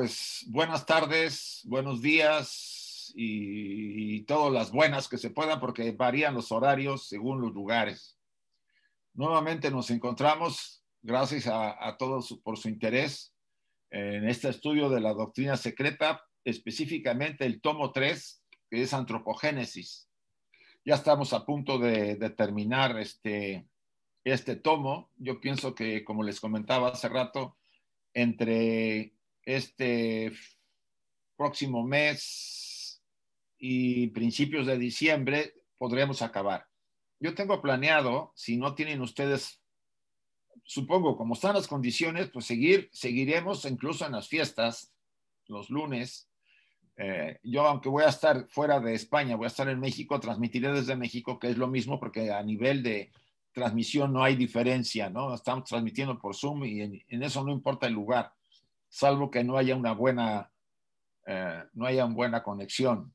Pues buenas tardes, buenos días y, todas las buenas que se puedan porque varían los horarios según los lugares. Nuevamente nos encontramos, gracias a, todos por su interés en este estudio de la doctrina secreta, específicamente el tomo 3, que es antropogénesis. Ya estamos a punto de, de terminar este, este tomo. Yo pienso que, como les comentaba hace rato, entre este próximo mes y principios de diciembre podremos acabar. Yo tengo planeado, si no tienen ustedes, supongo, como están las condiciones, pues seguir, seguiremos incluso en las fiestas, los lunes. Eh, yo, aunque voy a estar fuera de España, voy a estar en México, transmitiré desde México, que es lo mismo, porque a nivel de transmisión no hay diferencia, ¿no? Estamos transmitiendo por Zoom y en eso no importa el lugar salvo que no haya una buena, eh, no haya una buena conexión.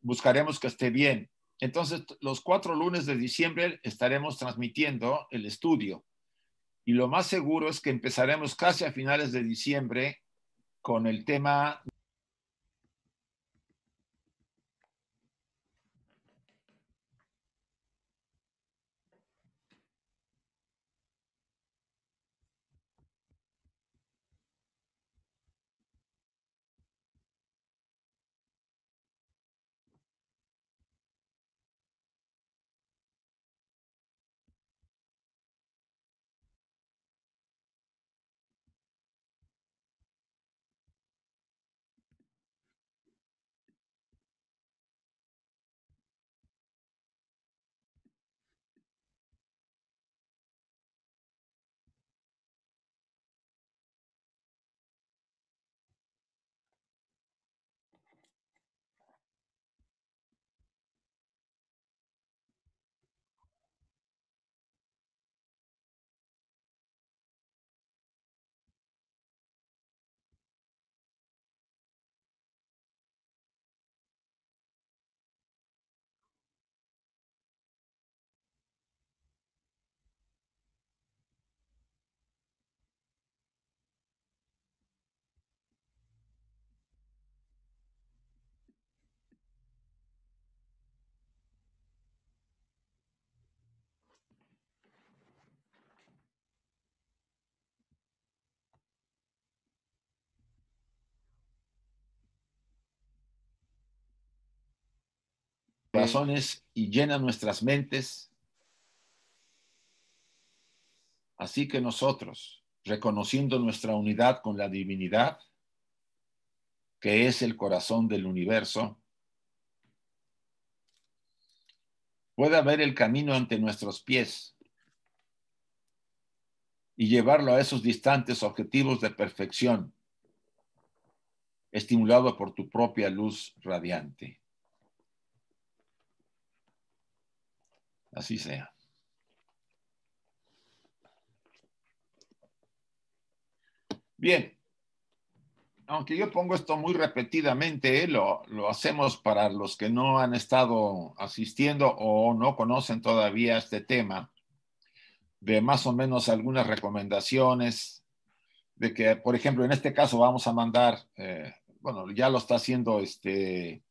Buscaremos que esté bien. Entonces, los cuatro lunes de diciembre estaremos transmitiendo el estudio. Y lo más seguro es que empezaremos casi a finales de diciembre con el tema y llena nuestras mentes. Así que nosotros, reconociendo nuestra unidad con la divinidad, que es el corazón del universo, pueda ver el camino ante nuestros pies y llevarlo a esos distantes objetivos de perfección, estimulado por tu propia luz radiante. Así sea. Bien. Aunque yo pongo esto muy repetidamente, ¿eh? lo, hacemos para los que no han estado asistiendo o no conocen todavía este tema, de más o menos algunas recomendaciones, de que, por ejemplo, en este caso vamos a mandar, eh, bueno, ya lo está haciendo este,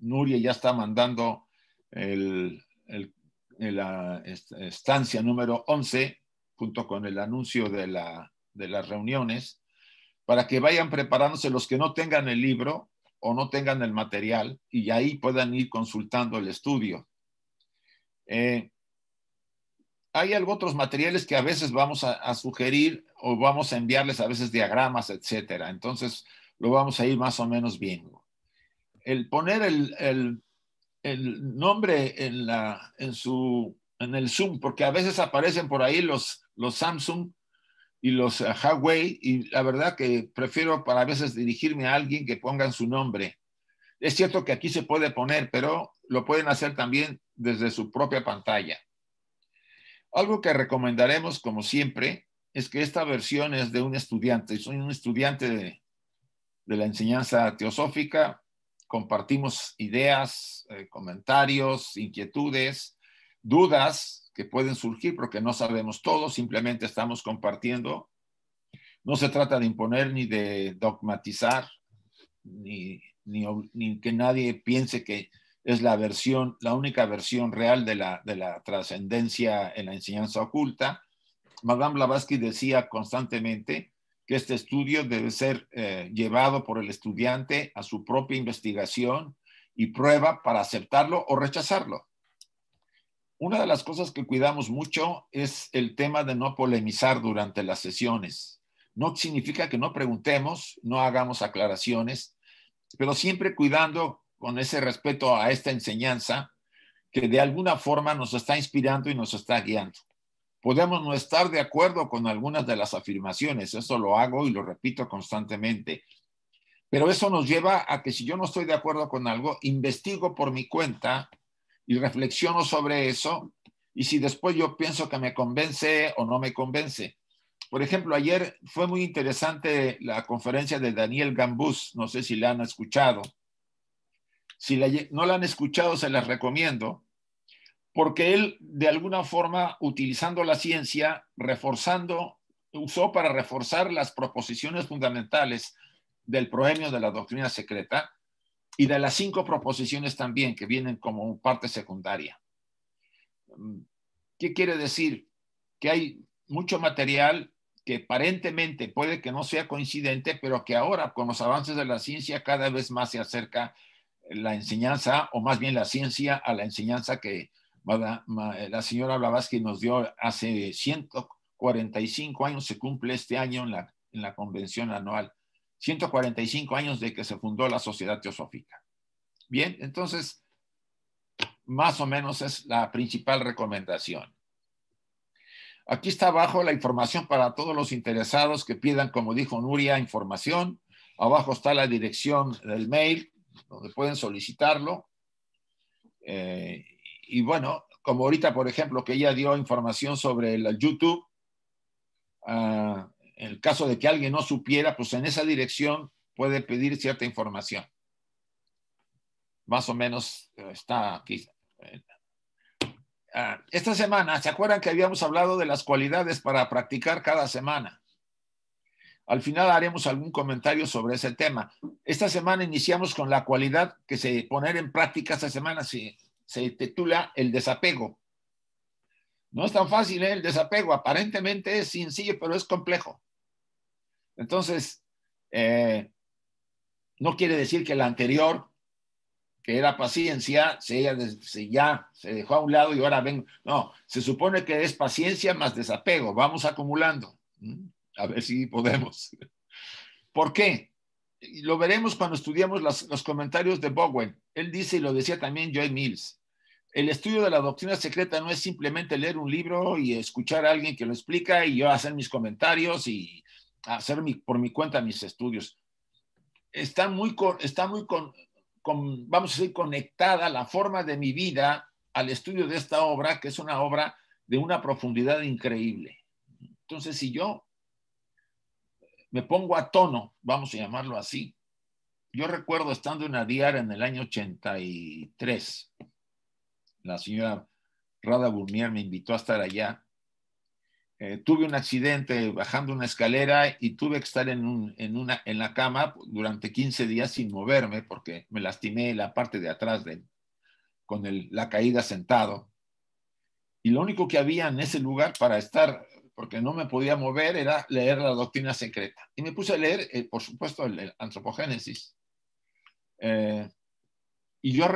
Nuria, ya está mandando el, el, en la estancia número 11, junto con el anuncio de, las reuniones, para que vayan preparándose los que no tengan el libro o no tengan el material y ahí puedan ir consultando el estudio. Eh, hay algo, otros materiales que a veces vamos a, sugerir o vamos a enviarles a veces diagramas, etcétera. Entonces lo vamos a ir más o menos viendo. El poner el el nombre en, la, en, su, en el Zoom, porque a veces aparecen por ahí los, los Samsung y los eh, Huawei, y la verdad que prefiero para a veces dirigirme a alguien que pongan su nombre. Es cierto que aquí se puede poner, pero lo pueden hacer también desde su propia pantalla. Algo que recomendaremos, como siempre, es que esta versión es de un estudiante. Soy un estudiante de, de la enseñanza teosófica, compartimos ideas, eh, comentarios, inquietudes, dudas que pueden surgir porque no sabemos todo, simplemente estamos compartiendo. No se trata de imponer ni de dogmatizar, ni, ni, ni que nadie piense que es la versión, la única versión real de la, de la trascendencia en la enseñanza oculta. Madame Blavatsky decía constantemente que este estudio debe ser eh, llevado por el estudiante a su propia investigación y prueba para aceptarlo o rechazarlo. Una de las cosas que cuidamos mucho es el tema de no polemizar durante las sesiones. No significa que no preguntemos, no hagamos aclaraciones, pero siempre cuidando con ese respeto a esta enseñanza que de alguna forma nos está inspirando y nos está guiando. Podemos no estar de acuerdo con algunas de las afirmaciones, eso lo hago y lo repito constantemente, pero eso nos lleva a que si yo no estoy de acuerdo con algo, investigo por mi cuenta y reflexiono sobre eso y si después yo pienso que me convence o no me convence. Por ejemplo, ayer fue muy interesante la conferencia de Daniel Gambús, no sé si la han escuchado. Si no la han escuchado, se las recomiendo porque él, de alguna forma, utilizando la ciencia, reforzando, usó para reforzar las proposiciones fundamentales del proemio de la doctrina secreta y de las cinco proposiciones también que vienen como parte secundaria. ¿Qué quiere decir? Que hay mucho material que aparentemente puede que no sea coincidente, pero que ahora con los avances de la ciencia cada vez más se acerca la enseñanza, o más bien la ciencia, a la enseñanza que la señora Blavatsky nos dio hace 145 años, se cumple este año en la, en la convención anual, 145 años de que se fundó la Sociedad Teosófica. Bien, entonces, más o menos es la principal recomendación. Aquí está abajo la información para todos los interesados que pidan, como dijo Nuria, información. Abajo está la dirección del mail donde pueden solicitarlo. Eh, y bueno, como ahorita, por ejemplo, que ella dio información sobre el YouTube, en ah, el caso de que alguien no supiera, pues en esa dirección puede pedir cierta información. Más o menos eh, está aquí. Ah, esta semana, ¿se acuerdan que habíamos hablado de las cualidades para practicar cada semana? Al final haremos algún comentario sobre ese tema. Esta semana iniciamos con la cualidad que se poner en práctica esta semana, si, se titula El desapego. No es tan fácil ¿eh? el desapego, aparentemente es sencillo, pero es complejo. Entonces, eh, no quiere decir que la anterior, que era paciencia, se, ya se dejó a un lado y ahora vengo. No, se supone que es paciencia más desapego, vamos acumulando. A ver si podemos. ¿Por qué? Lo veremos cuando estudiamos los comentarios de Bowen. Él dice, y lo decía también Joy Mills, el estudio de la doctrina secreta no es simplemente leer un libro y escuchar a alguien que lo explica y yo hacer mis comentarios y hacer por mi cuenta mis estudios. Está muy, está muy vamos a decir, conectada la forma de mi vida al estudio de esta obra, que es una obra de una profundidad increíble. Entonces, si yo me pongo a tono, vamos a llamarlo así, yo recuerdo estando en Adiar en el año 83, la señora Rada Burnier me invitó a estar allá. Eh, tuve un accidente bajando una escalera y tuve que estar en, una, en la cama durante 15 días sin moverme porque me lastimé la parte de atrás de, con la caída sentado. Y lo único que había en ese lugar para estar, porque no me podía mover, era leer la doctrina secreta. Y me puse a leer, eh, por supuesto, el, Antropogénesis. Eh, y yo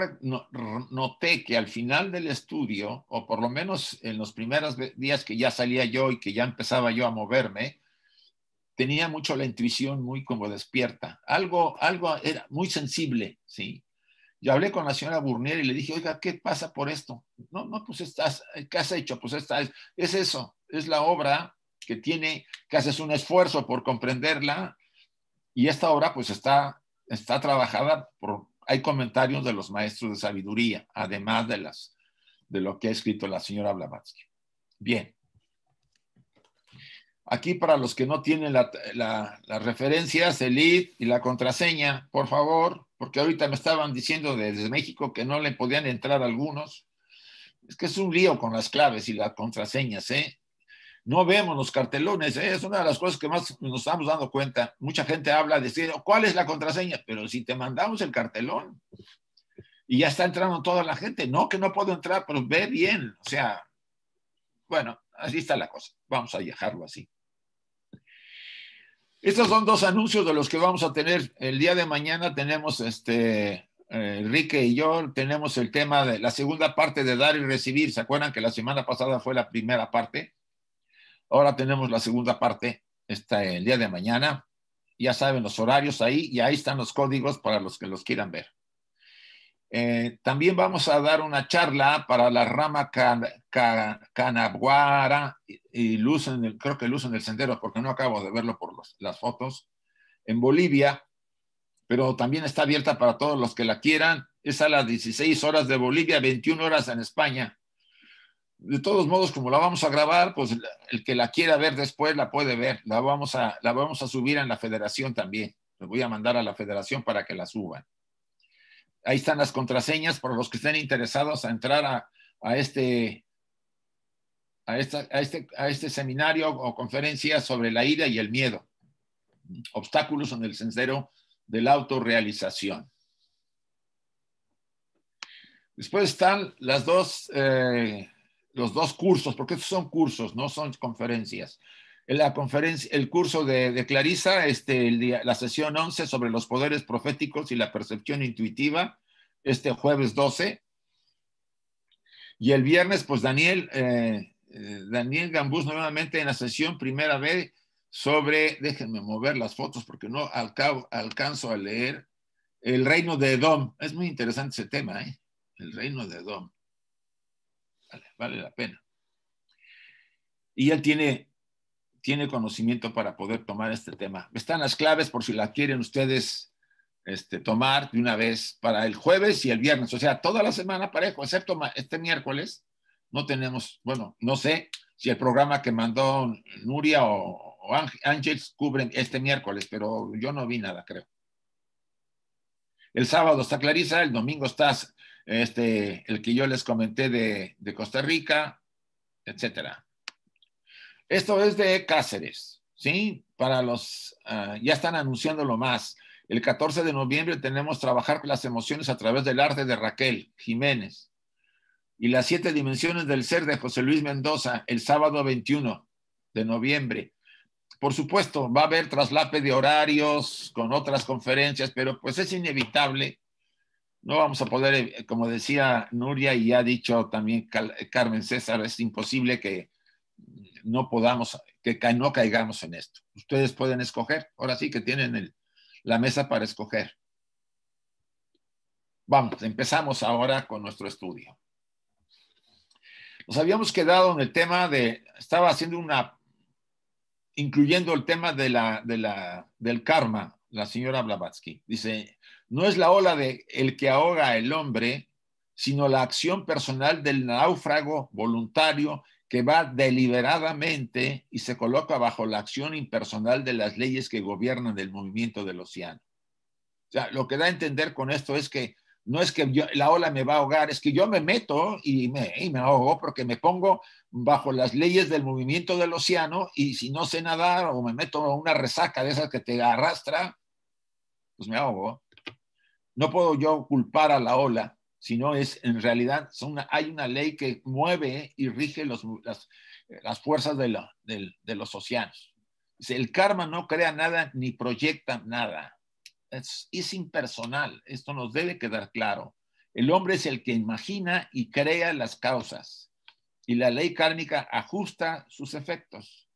noté que al final del estudio, o por lo menos en los primeros días que ya salía yo y que ya empezaba yo a moverme, tenía mucho la intuición muy como despierta. Algo, algo era muy sensible, ¿sí? Yo hablé con la señora Burnier y le dije, oiga, ¿qué pasa por esto? No, no, pues estás, ¿qué has hecho? Pues esta es, es eso, es la obra que tiene, que haces un esfuerzo por comprenderla y esta obra pues está, está trabajada por, hay comentarios de los maestros de sabiduría, además de, las, de lo que ha escrito la señora Blavatsky. Bien. Aquí para los que no tienen las referencias, el ID y la contraseña, por favor, porque ahorita me estaban diciendo desde México que no le podían entrar algunos. Es que es un lío con las claves y las contraseñas, ¿eh? no vemos los cartelones, ¿eh? es una de las cosas que más nos estamos dando cuenta. Mucha gente habla de decir, ¿cuál es la contraseña? Pero si te mandamos el cartelón y ya está entrando toda la gente, no, que no puedo entrar, pero ve bien, o sea, bueno, así está la cosa, vamos a dejarlo así. Estos son dos anuncios de los que vamos a tener el día de mañana. Tenemos este, eh, Enrique y yo tenemos el tema de la segunda parte de dar y recibir. ¿Se acuerdan que la semana pasada fue la primera parte? Ahora tenemos la segunda parte está el día de mañana. Ya saben los horarios ahí y ahí están los códigos para los que los quieran ver. Eh, también vamos a dar una charla para la rama Canaguara y, en el, creo que Luz en el Sendero, porque no acabo de verlo por las fotos, en Bolivia, pero también está abierta para todos los que la quieran. Es a las 16 horas de Bolivia, 21 horas en España de todos modos, como la vamos a grabar, pues el que la quiera ver después la puede ver. La vamos a, la vamos a subir en la federación también. Le voy a mandar a la federación para que la suban. Ahí están las contraseñas para los que estén interesados a entrar a, este, este, a, este, seminario o conferencia sobre la ira y el miedo. Obstáculos en el sendero de la autorrealización. Después están las dos eh, los dos cursos, porque estos son cursos, no son conferencias. La conferencia, el curso de, Clarisa, este, el la sesión 11 sobre los poderes proféticos y la percepción intuitiva, este jueves 12. Y el viernes, pues Daniel, eh, eh, Daniel Gambús nuevamente en la sesión primera vez sobre, déjenme mover las fotos porque no alcanzo a leer, el reino de Edom. Es muy interesante ese tema, ¿eh? El reino de Edom vale, la pena. Y él tiene, tiene conocimiento para poder tomar este tema. Están las claves por si la quieren ustedes este, tomar de una vez para el jueves y el viernes. O sea, toda la semana parejo, excepto este miércoles. No tenemos, bueno, no sé si el programa que mandó Nuria o, Ángel cubren este miércoles, pero yo no vi nada, creo. El sábado está Clarisa, el domingo estás este, el que yo les comenté de, Costa Rica, etcétera. Esto es de Cáceres, ¿sí? Para los, ah, ya están anunciando lo más. El 14 de noviembre tenemos Trabajar las emociones a través del arte de Raquel Jiménez. Y las siete dimensiones del ser de José Luis Mendoza el sábado 21 de noviembre. Por supuesto, va a haber traslape de horarios con otras conferencias, pero pues es inevitable no vamos a poder, eh, eh, como decía Nuria y ha dicho también eh, Carmen César, es imposible que no podamos, que no caigamos en esto. Ustedes pueden escoger, ahora sí que tienen la mesa para escoger. Vamos, empezamos ahora con nuestro estudio. Nos habíamos quedado en el tema de, estaba haciendo una, incluyendo el tema de la, de la, del karma, la señora Blavatsky. Dice, no es la ola de el que ahoga el hombre, sino la acción personal del náufrago voluntario que va deliberadamente y se coloca bajo la acción impersonal de las leyes que gobiernan el movimiento del océano. O sea, lo que da a entender con esto es que no es que la ola me va a ahogar, es que yo me meto y me, ahogo porque me pongo bajo las leyes del movimiento del océano y si no sé nadar o me meto una resaca de esas que te arrastra, pues me ahogo no puedo yo culpar a la ola, sino es en realidad hay una ley que mueve y rige las, fuerzas de, los océanos. El karma no crea nada ni proyecta nada. Es, impersonal, esto nos debe quedar claro. El hombre es el que imagina y crea las causas y la ley kármica ajusta sus efectos,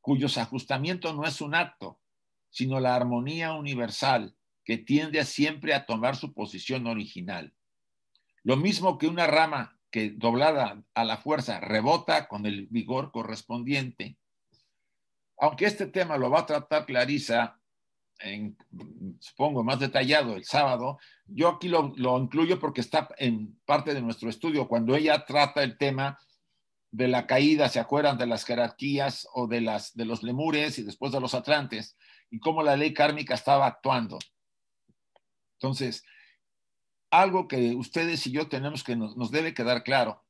cuyos ajustamientos no es un acto, sino la armonía universal que tiende siempre a tomar su posición original. Lo mismo que una rama que doblada a la fuerza rebota con el vigor correspondiente. Aunque este tema lo va a tratar Clarisa, en, supongo, más detallado el sábado, yo aquí lo, lo incluyo porque está en parte de nuestro estudio, cuando ella trata el tema de la caída, ¿se acuerdan de las jerarquías o de, las, de los lemures y después de los atlantes? Y cómo la ley kármica estaba actuando. Entonces, algo que ustedes y yo tenemos que nos, debe quedar claro,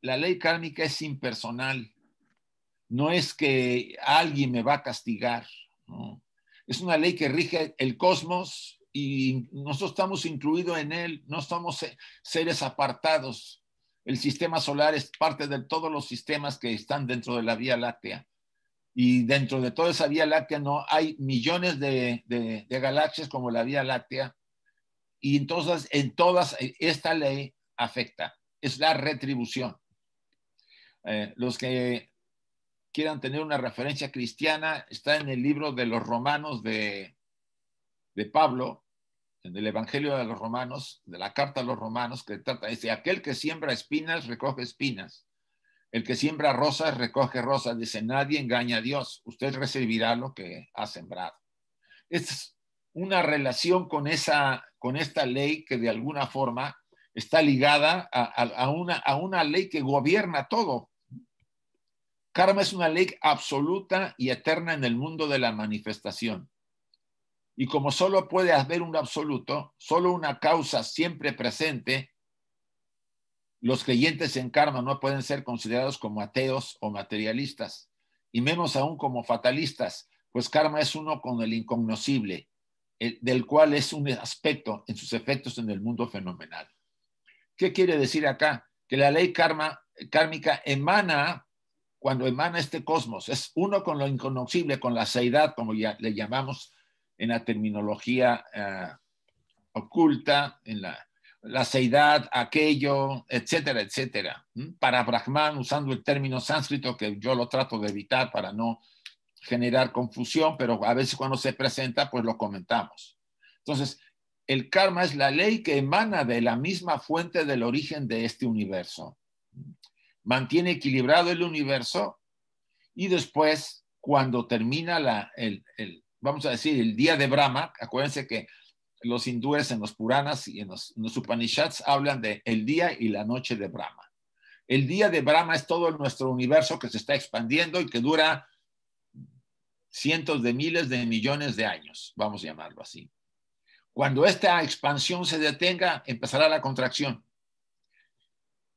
la ley kármica es impersonal, no es que alguien me va a castigar, es una ley que rige el cosmos y nosotros estamos incluidos en él, no somos seres apartados. El sistema solar es parte de todos los sistemas que están dentro de la Vía Láctea. Y dentro de toda esa Vía Láctea no hay millones de galaxias como la Vía Láctea y entonces en todas eh, esta ley afecta, es la retribución. Eh, los que quieran tener una referencia cristiana, está en el libro de los romanos de, de Pablo, en el Evangelio de los Romanos, de la carta a los Romanos, que trata, dice, aquel que siembra espinas, recoge espinas. El que siembra rosas, recoge rosas. Dice, nadie engaña a Dios. Usted recibirá lo que ha sembrado. Es una relación con esa con esta ley que de alguna forma está ligada a, una, a una ley que gobierna todo. Karma es una ley absoluta y eterna en el mundo de la manifestación. Y como solo puede haber un absoluto, solo una causa siempre presente, los creyentes en karma no pueden ser considerados como ateos o materialistas, y menos aún como fatalistas, pues karma es uno con el incognoscible, eh, del cual es un aspecto en sus efectos en el mundo fenomenal. ¿Qué quiere decir acá? Que la ley karma, kármica emana cuando emana este cosmos, es uno con lo inconocible, con la seidad, como ya le llamamos en la terminología eh, oculta, en la, la seidad, aquello, etcétera, etcétera. ¿Mm? Para Brahman, usando el término sánscrito, que yo lo trato de evitar para no generar confusión, pero a veces cuando se presenta, pues lo comentamos. Entonces, el karma es la ley que emana de la misma fuente del origen de este universo. Mantiene equilibrado el universo y después, cuando termina la, el, vamos a decir, el día de Brahma, acuérdense que los hindúes en los Puranas y en los, en Upanishads hablan de el día y la noche de Brahma. El día de Brahma es todo nuestro universo que se está expandiendo y que dura cientos de miles de millones de años, vamos a llamarlo así. Cuando esta expansión se detenga, empezará la contracción.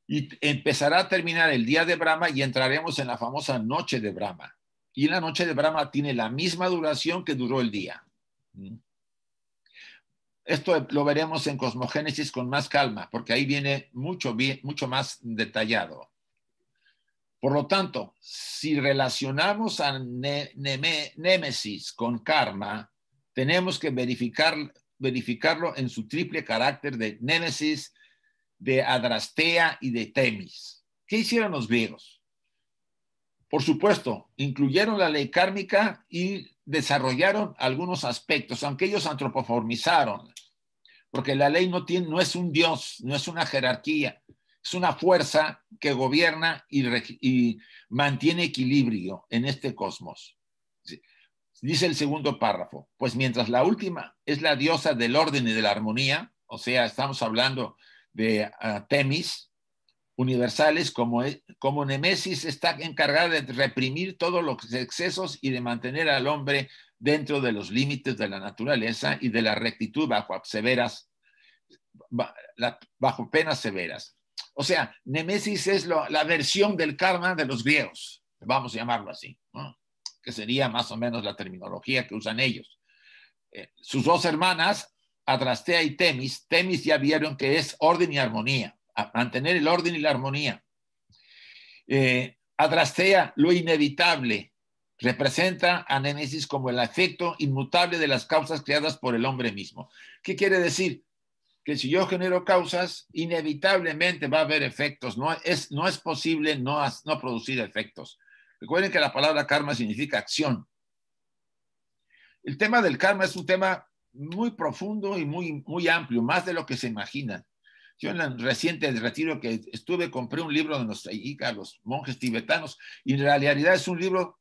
Y empezará a terminar el día de Brahma y entraremos en la famosa noche de Brahma. Y la noche de Brahma tiene la misma duración que duró el día. Mm. Esto lo veremos en Cosmogénesis con más calma, porque ahí viene mucho, mucho más detallado. Por lo tanto, si relacionamos a Némesis con karma, tenemos que verificar, verificarlo en su triple carácter de Némesis, de Adrastea y de Temis. ¿Qué hicieron los griegos? Por supuesto, incluyeron la ley kármica y desarrollaron algunos aspectos, aunque ellos antropoformizaron, porque la ley no, tiene, no es un dios, no es una jerarquía, es una fuerza que gobierna y, mantiene equilibrio en este cosmos. Dice el segundo párrafo, pues mientras la última es la diosa del orden y de la armonía, o sea, estamos hablando de ah, Temis, universales como, e, como Nemesis está encargada de reprimir todos los excesos y de mantener al hombre dentro de los límites de la naturaleza y de la rectitud bajo severas bajo penas severas. O sea, Nemesis es la versión del karma de los griegos, vamos a llamarlo así, que sería más o menos la terminología que usan ellos. Eh, sus dos hermanas, Adrastea y Temis, Temis ya vieron que es orden y armonía, mantener el orden y la armonía. Eh, Adrastea, lo inevitable, representa a Nemesis como el efecto inmutable de las causas creadas por el hombre mismo. ¿Qué quiere decir? que si yo genero causas, inevitablemente va a haber efectos. No es, no es posible no, no producir efectos. Recuerden que la palabra karma significa acción. El tema del karma es un tema muy profundo y muy, muy amplio, más de lo que se imaginan. Yo en el reciente retiro que estuve, compré un libro de nuestra los monjes tibetanos, y en realidad es un libro,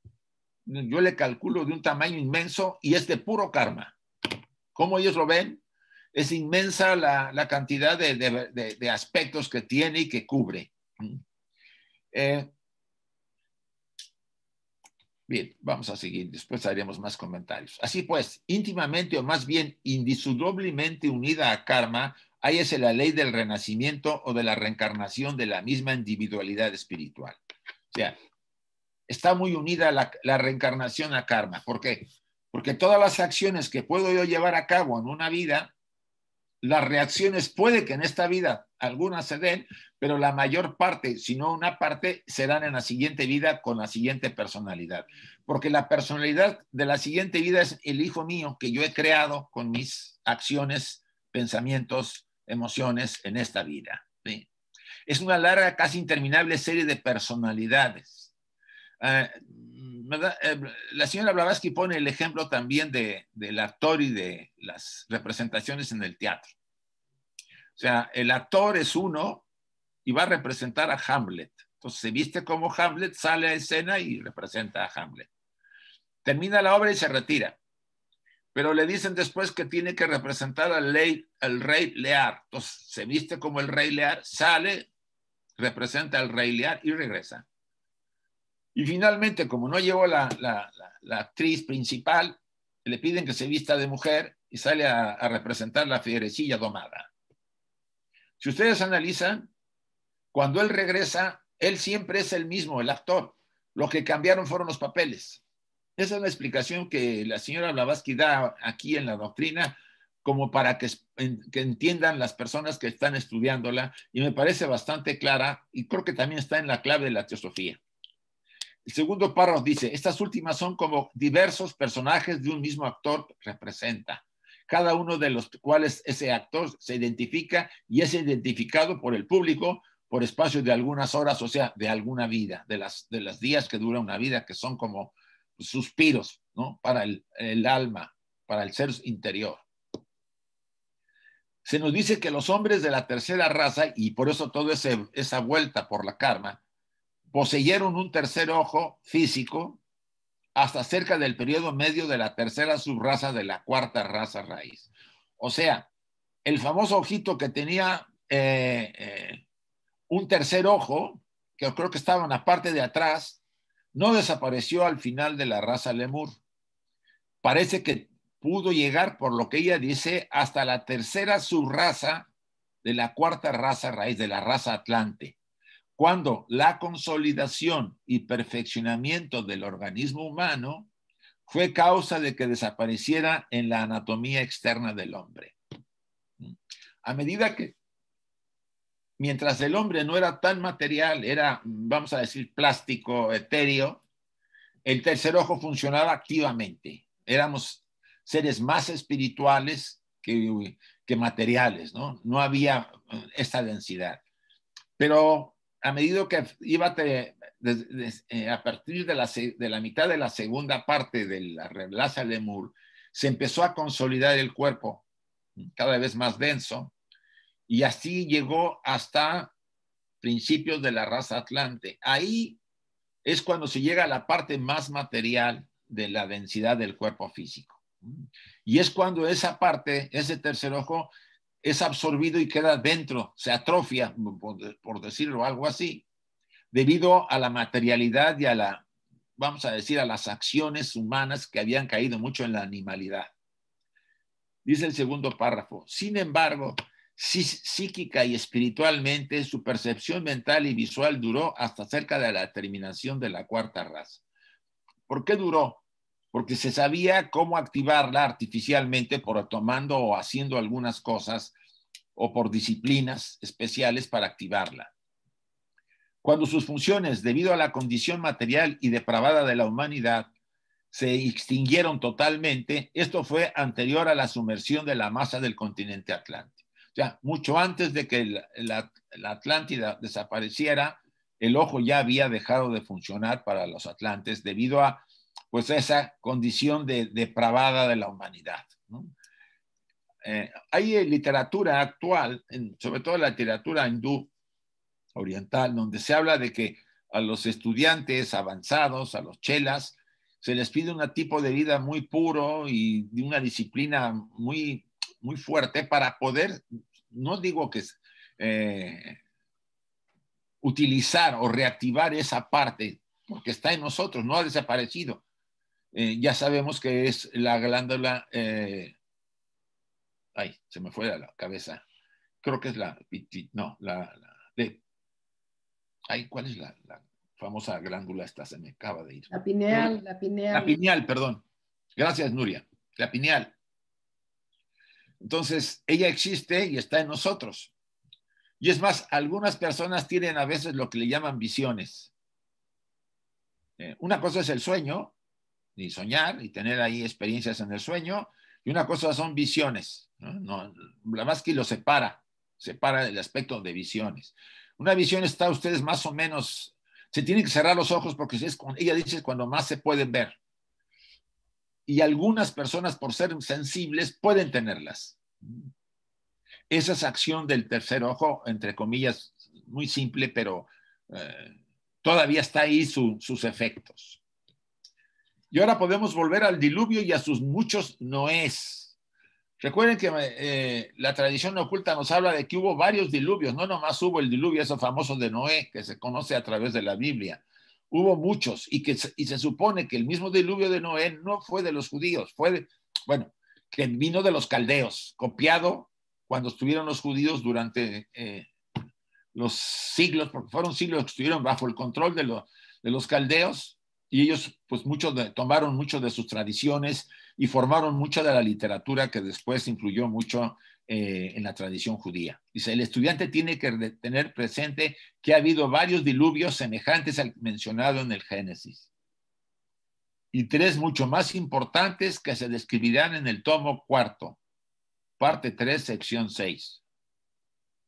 yo le calculo, de un tamaño inmenso y es de puro karma. ¿Cómo ellos lo ven? es inmensa la, cantidad de, aspectos que tiene y que cubre. Mm. Eh, bien, vamos a seguir, después haremos más comentarios. Así pues, íntimamente o más bien indisolublemente unida a karma, ahí es la ley del renacimiento o de la reencarnación de la misma individualidad espiritual. O sea, está muy unida la, la reencarnación a karma. ¿Por qué? Porque todas las acciones que puedo yo llevar a cabo en una vida las reacciones puede que en esta vida algunas se den, pero la mayor parte, si no una parte, serán en la siguiente vida con la siguiente personalidad. Porque la personalidad de la siguiente vida es el hijo mío que yo he creado con mis acciones, pensamientos, emociones en esta vida. Es una larga, casi interminable serie de personalidades. Ah, eh, la señora Blavatsky pone el ejemplo también del actor y de las representaciones en el teatro. O sea, el actor es uno y va a representar a Hamlet. Entonces se viste como Hamlet, sale a escena y representa a Hamlet. Termina la obra y se retira. Pero le dicen después que tiene que representar al rey Lear. Entonces se viste como el rey Lear, sale, representa al rey Lear y regresa. Y finalmente, como no llegó la, actriz principal, le piden que se vista de mujer y sale a, representar la fierecilla domada. Si ustedes analizan, cuando él regresa, él siempre es el mismo, el actor. Lo que cambiaron fueron los papeles. Esa es la explicación que la señora Blavatsky da aquí en la doctrina, como para que, que, entiendan las personas que están estudiándola, y me parece bastante clara, y creo que también está en la clave de la teosofía. El segundo párrafo dice, estas últimas son como diversos personajes de un mismo actor representa, cada uno de los cuales ese actor se identifica y es identificado por el público por espacio de algunas horas, o sea, de alguna vida, de las, de las días que dura una vida, que son como suspiros, ¿no? Para el, el alma, para el ser interior se nos dice que los hombres de la tercera raza, y por eso toda esa vuelta por la karma, poseyeron un tercer ojo físico hasta cerca del periodo medio de la tercera subraza de la cuarta raza raíz. O sea, el famoso ojito que tenía eh, eh, un tercer ojo, que creo que estaba en la parte de atrás, no desapareció al final de la raza Lemur. Parece que pudo llegar, por lo que ella dice, hasta la tercera subraza de la cuarta raza raíz, de la raza Atlante cuando la consolidación y perfeccionamiento del organismo humano fue causa de que desapareciera en la anatomía externa del hombre. A medida que, mientras el hombre no era tan material, era, vamos a decir, plástico, etéreo, el tercer ojo funcionaba activamente. Éramos seres más espirituales que, materiales, ¿no? No había esta densidad. Pero a medida que iba eh, a partir de la, mitad de la segunda parte de la de Lemur, se empezó a consolidar el cuerpo cada vez más denso y así llegó hasta principios de la raza atlante. Ahí es cuando se llega a la parte más material de la densidad del cuerpo físico. Y es cuando esa parte, ese tercer ojo, es absorbido y queda dentro, se atrofia, por, decirlo algo así, debido a la materialidad y a la, vamos a decir, a las acciones humanas que habían caído mucho en la animalidad. Dice el segundo párrafo, sin embargo, psíquica y espiritualmente, su percepción mental y visual duró hasta cerca de la terminación de la cuarta raza. ¿Por qué duró? porque se sabía cómo activarla artificialmente por tomando o haciendo algunas cosas o por disciplinas especiales para activarla. Cuando sus funciones, debido a la condición material y depravada de la humanidad, se extinguieron totalmente, esto fue anterior a la sumersión de la masa del continente atlántico. O sea, mucho antes de que la, la Atlántida desapareciera, el ojo ya había dejado de funcionar para los atlantes debido a pues esa condición de, depravada de la humanidad. Eh, hay eh, literatura actual, sobre todo la literatura hindú oriental, donde se habla de que a los estudiantes avanzados, a los chelas, se les pide un tipo de vida muy puro y una disciplina muy, muy fuerte para poder, no digo que eh, utilizar o reactivar esa parte, porque está en nosotros, no ha desaparecido, eh, ya sabemos que es la glándula, eh, ay, se me fue a la cabeza, creo que es la, no, la, ay, ¿cuál es la, famosa glándula esta? Se me acaba de ir. La pineal, la pineal. La pineal, perdón. Gracias, Nuria. La pineal. Entonces, ella existe y está en nosotros. Y es más, algunas personas tienen a veces lo que le llaman visiones. Eh, una cosa es el sueño y soñar y tener ahí experiencias en el sueño. Y una cosa son visiones. ¿no? más que lo separa, separa el aspecto de visiones. Una visión está ustedes más o menos, se tienen que cerrar los ojos porque es, ella dice cuando más se pueden ver. Y algunas personas, por ser sensibles, pueden tenerlas. Esa es acción del tercer ojo, entre comillas, muy simple, pero eh, todavía está ahí sus efectos. Y ahora podemos volver al diluvio y a sus muchos noés. Recuerden que eh, la tradición oculta nos habla de que hubo varios diluvios, no nomás hubo el diluvio, eso famoso de Noé, que se conoce a través de la Biblia. Hubo muchos y, que, se supone que el mismo diluvio de Noé no fue de los judíos, fue, bueno, que vino de los caldeos, copiado cuando estuvieron los judíos durante eh, los siglos, porque fueron siglos que estuvieron bajo el control de, de los caldeos, y ellos pues muchos tomaron mucho de sus tradiciones y formaron mucha de la literatura que después influyó mucho eh, en la tradición judía. Dice, el estudiante tiene que tener presente que ha habido varios diluvios semejantes al mencionado en el Génesis y tres mucho más importantes que se describirán en el tomo cuarto, parte 3, sección 6,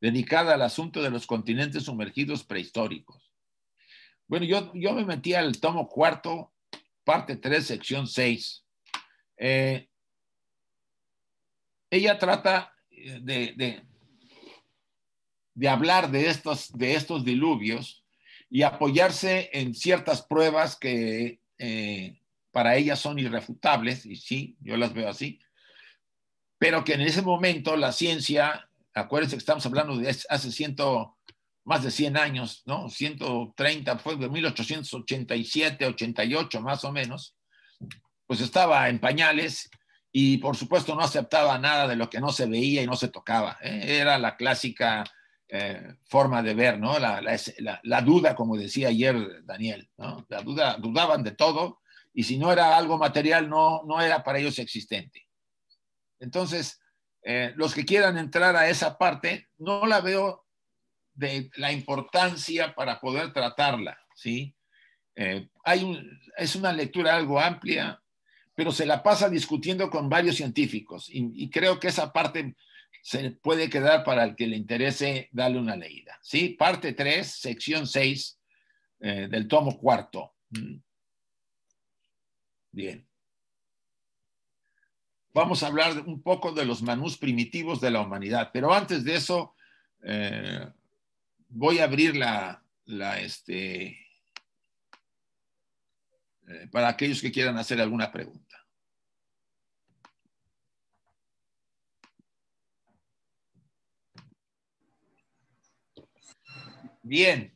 dedicada al asunto de los continentes sumergidos prehistóricos bueno, yo, me metí al tomo cuarto, parte 3, sección 6. Eh, ella trata eh, de, de, hablar de estos, de estos diluvios y apoyarse en ciertas pruebas que eh, para ella son irrefutables, y sí, yo las veo así, pero que en ese momento la ciencia, acuérdense que estamos hablando de hace ciento, más de 100 años, ¿no? 130, fue de 1887, 88 más o menos, pues estaba en pañales y por supuesto no aceptaba nada de lo que no se veía y no se tocaba. ¿eh? Era la clásica eh, forma de ver, ¿no? La, duda, como decía ayer Daniel, ¿no? La duda, dudaban de todo y si no era algo material, no, no era para ellos existente. Entonces, eh, los que quieran entrar a esa parte, no la veo de la importancia para poder tratarla, ¿sí? Eh, hay es una lectura algo amplia, pero se la pasa discutiendo con varios científicos y, creo que esa parte se puede quedar para el que le interese darle una leída, ¿sí? Parte 3, sección 6 eh, del tomo cuarto. Mm. Bien. Vamos a hablar un poco de los manús primitivos de la humanidad, pero antes de eso, eh, voy a abrir la, la este, eh, para aquellos que quieran hacer alguna pregunta. Bien,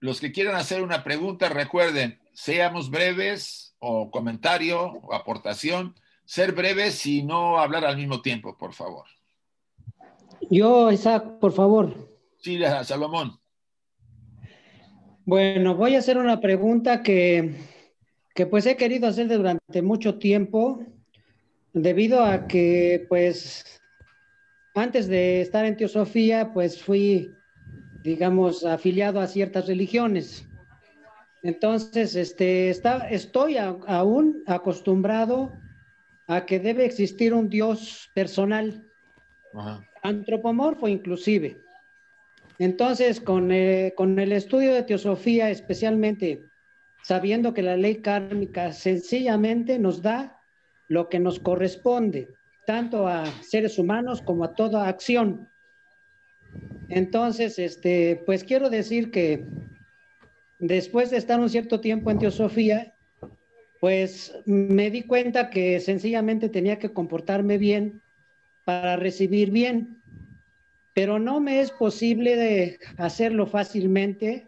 los que quieran hacer una pregunta, recuerden, seamos breves o comentario o aportación, ser breves y no hablar al mismo tiempo, por favor. Yo, Isaac, por favor. Sí, Salomón. Bueno, voy a hacer una pregunta que, que pues he querido hacer durante mucho tiempo, debido a que pues antes de estar en Teosofía, pues fui, digamos, afiliado a ciertas religiones. Entonces, este, está, estoy aún acostumbrado a que debe existir un Dios personal, antropomorfo inclusive. Entonces, eh, con, el estudio de teosofía, especialmente sabiendo que la ley kármica sencillamente nos da lo que nos corresponde, tanto a seres humanos como a toda acción. Entonces, este, pues quiero decir que después de estar un cierto tiempo en teosofía, pues me di cuenta que sencillamente tenía que comportarme bien para recibir bien pero no me es posible de hacerlo fácilmente.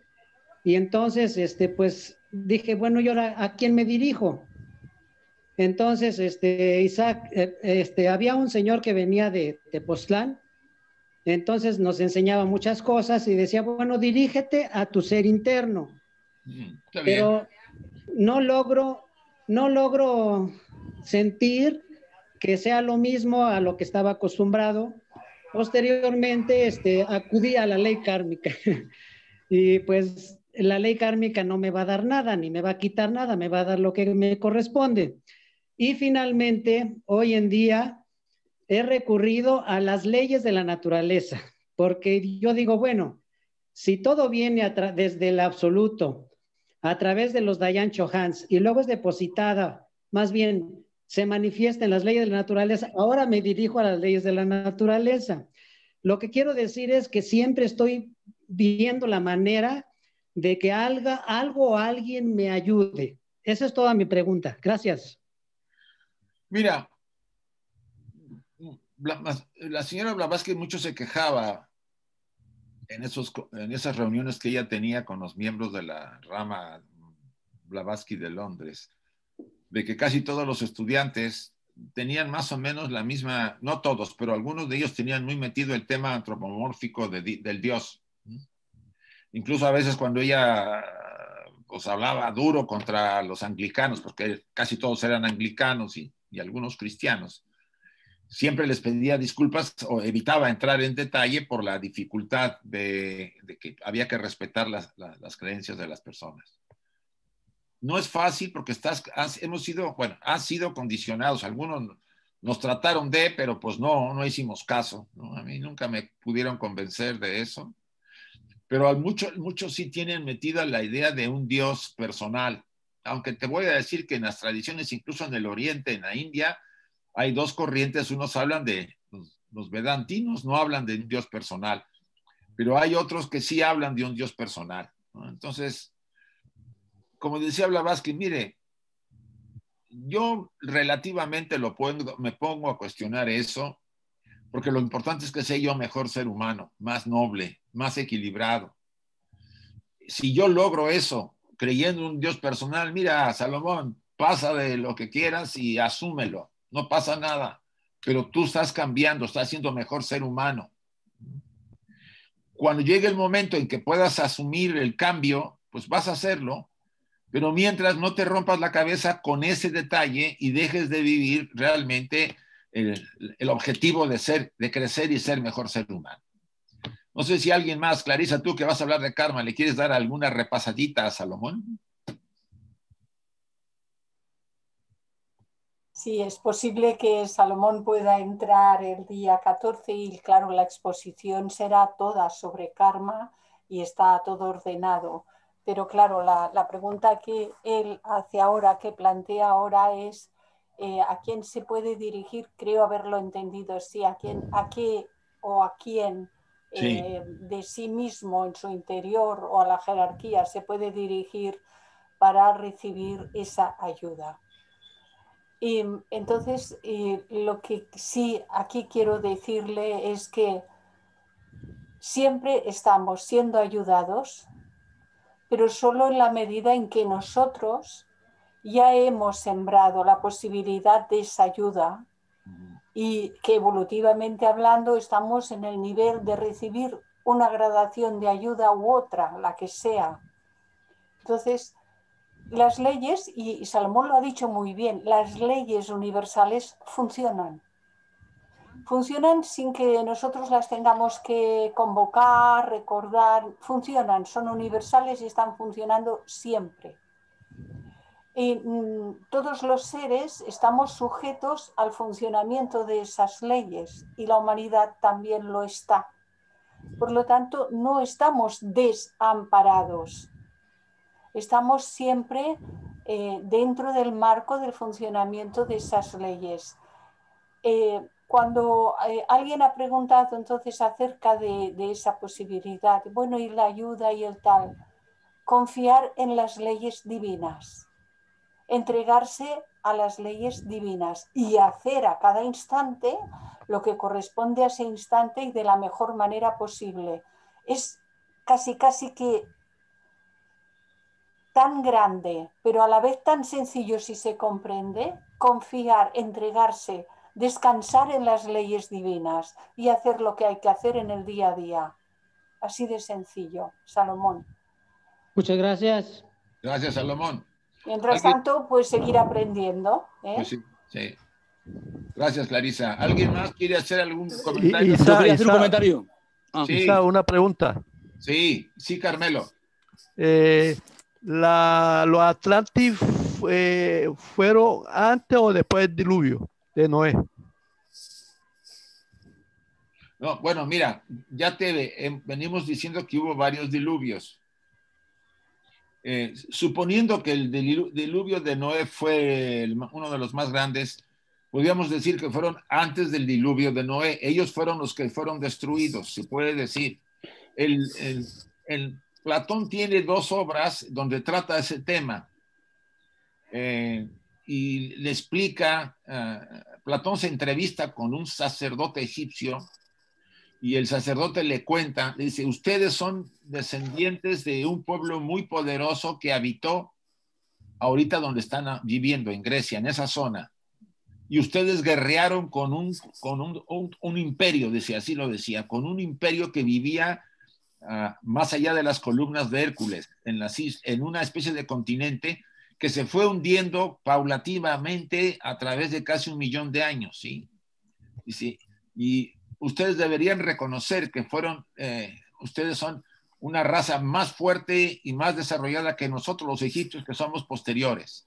Y entonces, este, pues dije, bueno, yo a quién me dirijo? Entonces, este, Isaac, eh, este, había un señor que venía de Tepoztlán, entonces nos enseñaba muchas cosas y decía, bueno, dirígete a tu ser interno. pero no logro, no logro sentir que sea lo mismo a lo que estaba acostumbrado Posteriormente este, acudí a la ley kármica y pues la ley kármica no me va a dar nada, ni me va a quitar nada, me va a dar lo que me corresponde. Y finalmente, hoy en día he recurrido a las leyes de la naturaleza, porque yo digo, bueno, si todo viene desde el absoluto, a través de los Dayan Chohans, y luego es depositada, más bien se manifiesta en las leyes de la naturaleza. Ahora me dirijo a las leyes de la naturaleza. Lo que quiero decir es que siempre estoy viendo la manera de que algo o alguien me ayude. Esa es toda mi pregunta. Gracias. Mira, la, señora Blavatsky mucho se quejaba en, esos, en esas reuniones que ella tenía con los miembros de la rama Blavatsky de Londres de que casi todos los estudiantes tenían más o menos la misma, no todos, pero algunos de ellos tenían muy metido el tema antropomórfico del Dios. Incluso a veces cuando ella os pues, hablaba duro contra los anglicanos, porque casi todos eran anglicanos y, algunos cristianos, siempre les pedía disculpas o evitaba entrar en detalle por la dificultad de, que había que respetar las creencias de las personas no es fácil porque estás, hemos sido, bueno, han sido condicionados. Algunos nos trataron de, pero pues no, no hicimos caso. A mí nunca me pudieron convencer de eso. Pero muchos mucho sí tienen metida la idea de un Dios personal. Aunque te voy a decir que en las tradiciones, incluso en el Oriente, en la India, hay dos corrientes. Unos hablan de, los, vedantinos no hablan de un Dios personal, pero hay otros que sí hablan de un Dios personal. Entonces, como decía Blavatsky, mire, yo relativamente lo puedo, me pongo a cuestionar eso, porque lo importante es que sea yo mejor ser humano, más noble, más equilibrado. Si yo logro eso creyendo en un Dios personal, mira, Salomón, pasa de lo que quieras y asúmelo, no pasa nada, pero tú estás cambiando, estás siendo mejor ser humano. Cuando llegue el momento en que puedas asumir el cambio, pues vas a hacerlo, pero mientras no te rompas la cabeza con ese detalle y dejes de vivir realmente el, objetivo de ser, de crecer y ser mejor ser humano. No sé si alguien más, Clarisa, tú que vas a hablar de karma, ¿le quieres dar alguna repasadita a Salomón? Sí, es posible que Salomón pueda entrar el día 14 y claro, la exposición será toda sobre karma y está todo ordenado. Pero claro, la, pregunta que él hace ahora, que plantea ahora es eh, a quién se puede dirigir, creo haberlo entendido, así: a quién, a qué o a quién eh, de sí mismo en su interior o a la jerarquía se puede dirigir para recibir esa ayuda. Y entonces lo que sí aquí quiero decirle es que siempre estamos siendo ayudados pero solo en la medida en que nosotros ya hemos sembrado la posibilidad de esa ayuda y que evolutivamente hablando estamos en el nivel de recibir una gradación de ayuda u otra, la que sea. Entonces, las leyes, y Salomón lo ha dicho muy bien, las leyes universales funcionan funcionan sin que nosotros las tengamos que convocar, recordar, funcionan, son universales y están funcionando siempre. Y mm, todos los seres estamos sujetos al funcionamiento de esas leyes y la humanidad también lo está. Por lo tanto, no estamos desamparados. Estamos siempre eh, dentro del marco del funcionamiento de esas leyes. Eh, cuando eh, alguien ha preguntado entonces acerca de, de, esa posibilidad, bueno, y la ayuda y el tal, confiar en las leyes divinas, entregarse a las leyes divinas y hacer a cada instante lo que corresponde a ese instante y de la mejor manera posible. Es casi, casi que tan grande, pero a la vez tan sencillo si se comprende, confiar, entregarse descansar en las leyes divinas y hacer lo que hay que hacer en el día a día. Así de sencillo, Salomón. Muchas gracias. Gracias, Salomón. Mientras tanto, pues seguir aprendiendo. ¿eh? Pues gracias, Clarisa. ¿Alguien más quiere hacer algún comentario? Isa, un comentario? Ah. una pregunta. Sí, sí, Carmelo. Eh, la, ¿Los Atlantis fueron antes o después del diluvio? de Noé. No, bueno, mira, ya te em, venimos diciendo que hubo varios diluvios. Eh, suponiendo que el diluvio de Noé fue uno de los más grandes, podríamos decir que fueron antes del diluvio de Noé. Ellos fueron los que fueron destruidos, se puede decir. El, Platón tiene dos obras donde trata ese tema. Eh, y le explica, eh, Platón se entrevista con un sacerdote egipcio y el sacerdote le cuenta, dice, ustedes son descendientes de un pueblo muy poderoso que habitó ahorita donde están viviendo, en Grecia, en esa zona. Y ustedes guerrearon con un, con un, imperio, decía, así lo decía, con un imperio que vivía ah, más allá de las columnas de Hércules, en, en una especie de continente que se fue hundiendo paulativamente a través de casi un millón de años, ¿sí? Y, y ustedes deberían reconocer que fueron, eh, ustedes son una raza más fuerte y más desarrollada que nosotros los egipcios que somos posteriores.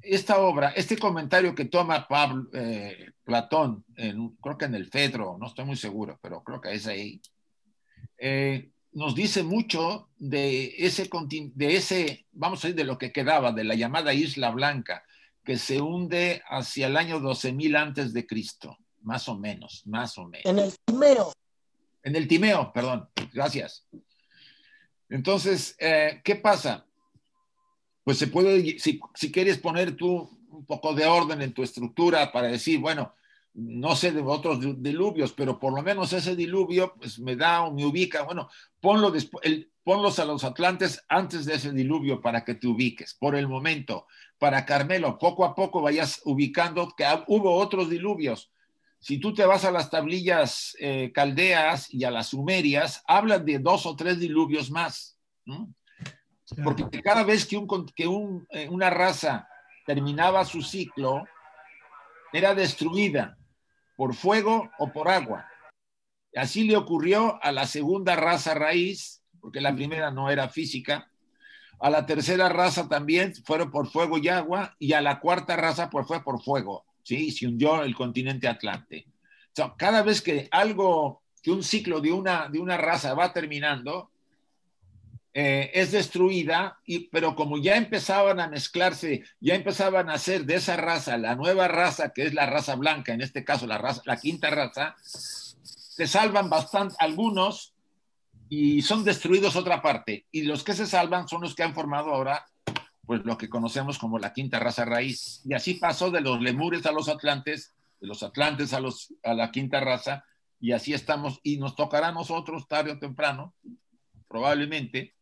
Esta obra, este comentario que toma Pablo, eh, Platón, creo que en el Fedro, no estoy muy seguro, pero creo que es ahí, eh, nos dice mucho de ese, de ese, vamos a decir, de lo que quedaba, de la llamada Isla Blanca, que se hunde hacia el año 12.000 antes de Cristo, más o menos, más o menos. En el Timeo. En el Timeo, perdón, gracias. Entonces, eh, ¿qué pasa? Pues se puede, si quieres poner tú un poco de orden en tu estructura para decir, bueno, no sé de otros diluvios, pero por lo menos ese diluvio pues, me da o me ubica. Bueno, ponlo ponlos a los atlantes antes de ese diluvio para que te ubiques, por el momento. Para Carmelo, poco a poco vayas ubicando que hubo otros diluvios. Si tú te vas a las tablillas eh, caldeas y a las sumerias, hablan de dos o tres diluvios más. Porque cada vez que, eh, una raza terminaba su ciclo, era destruida por fuego o por agua. Así le ocurrió a la segunda raza raíz, porque la primera no era física, a la tercera raza también fueron por fuego y agua, y a la cuarta raza pues fue por fuego, ¿sí? Y se hundió el continente Atlante. cada vez que algo, que un ciclo de una, de una raza va terminando, eh, es destruida, y, pero como ya empezaban a mezclarse, ya empezaban a ser de esa raza la nueva raza, que es la raza blanca, en este caso la, raza, la quinta raza, se salvan bastantes algunos y son destruidos otra parte. Y los que se salvan son los que han formado ahora pues lo que conocemos como la quinta raza raíz. Y así pasó de los lemures a los atlantes, de los atlantes a, los, a la quinta raza, y así estamos, y nos tocará a nosotros tarde o temprano, probablemente,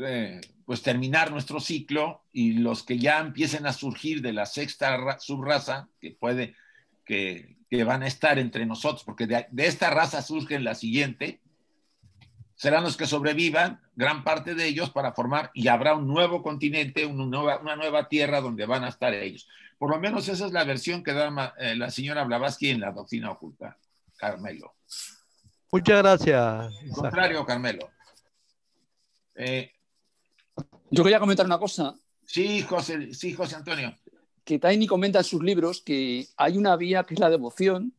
eh, pues terminar nuestro ciclo y los que ya empiecen a surgir de la sexta subraza, que puede, que, van a estar entre nosotros, porque de, esta raza surge la siguiente, serán los que sobrevivan, gran parte de ellos, para formar, y habrá un nuevo continente, una nueva, tierra donde van a estar ellos. Por lo menos esa es la versión que da eh, la señora Blavatsky en la doctrina oculta, Carmelo. Muchas gracias. contrario, Carmelo. Eh, yo quería comentar una cosa. Sí, José, Antonio. Que Taini comenta en sus libros que hay una vía que es la devoción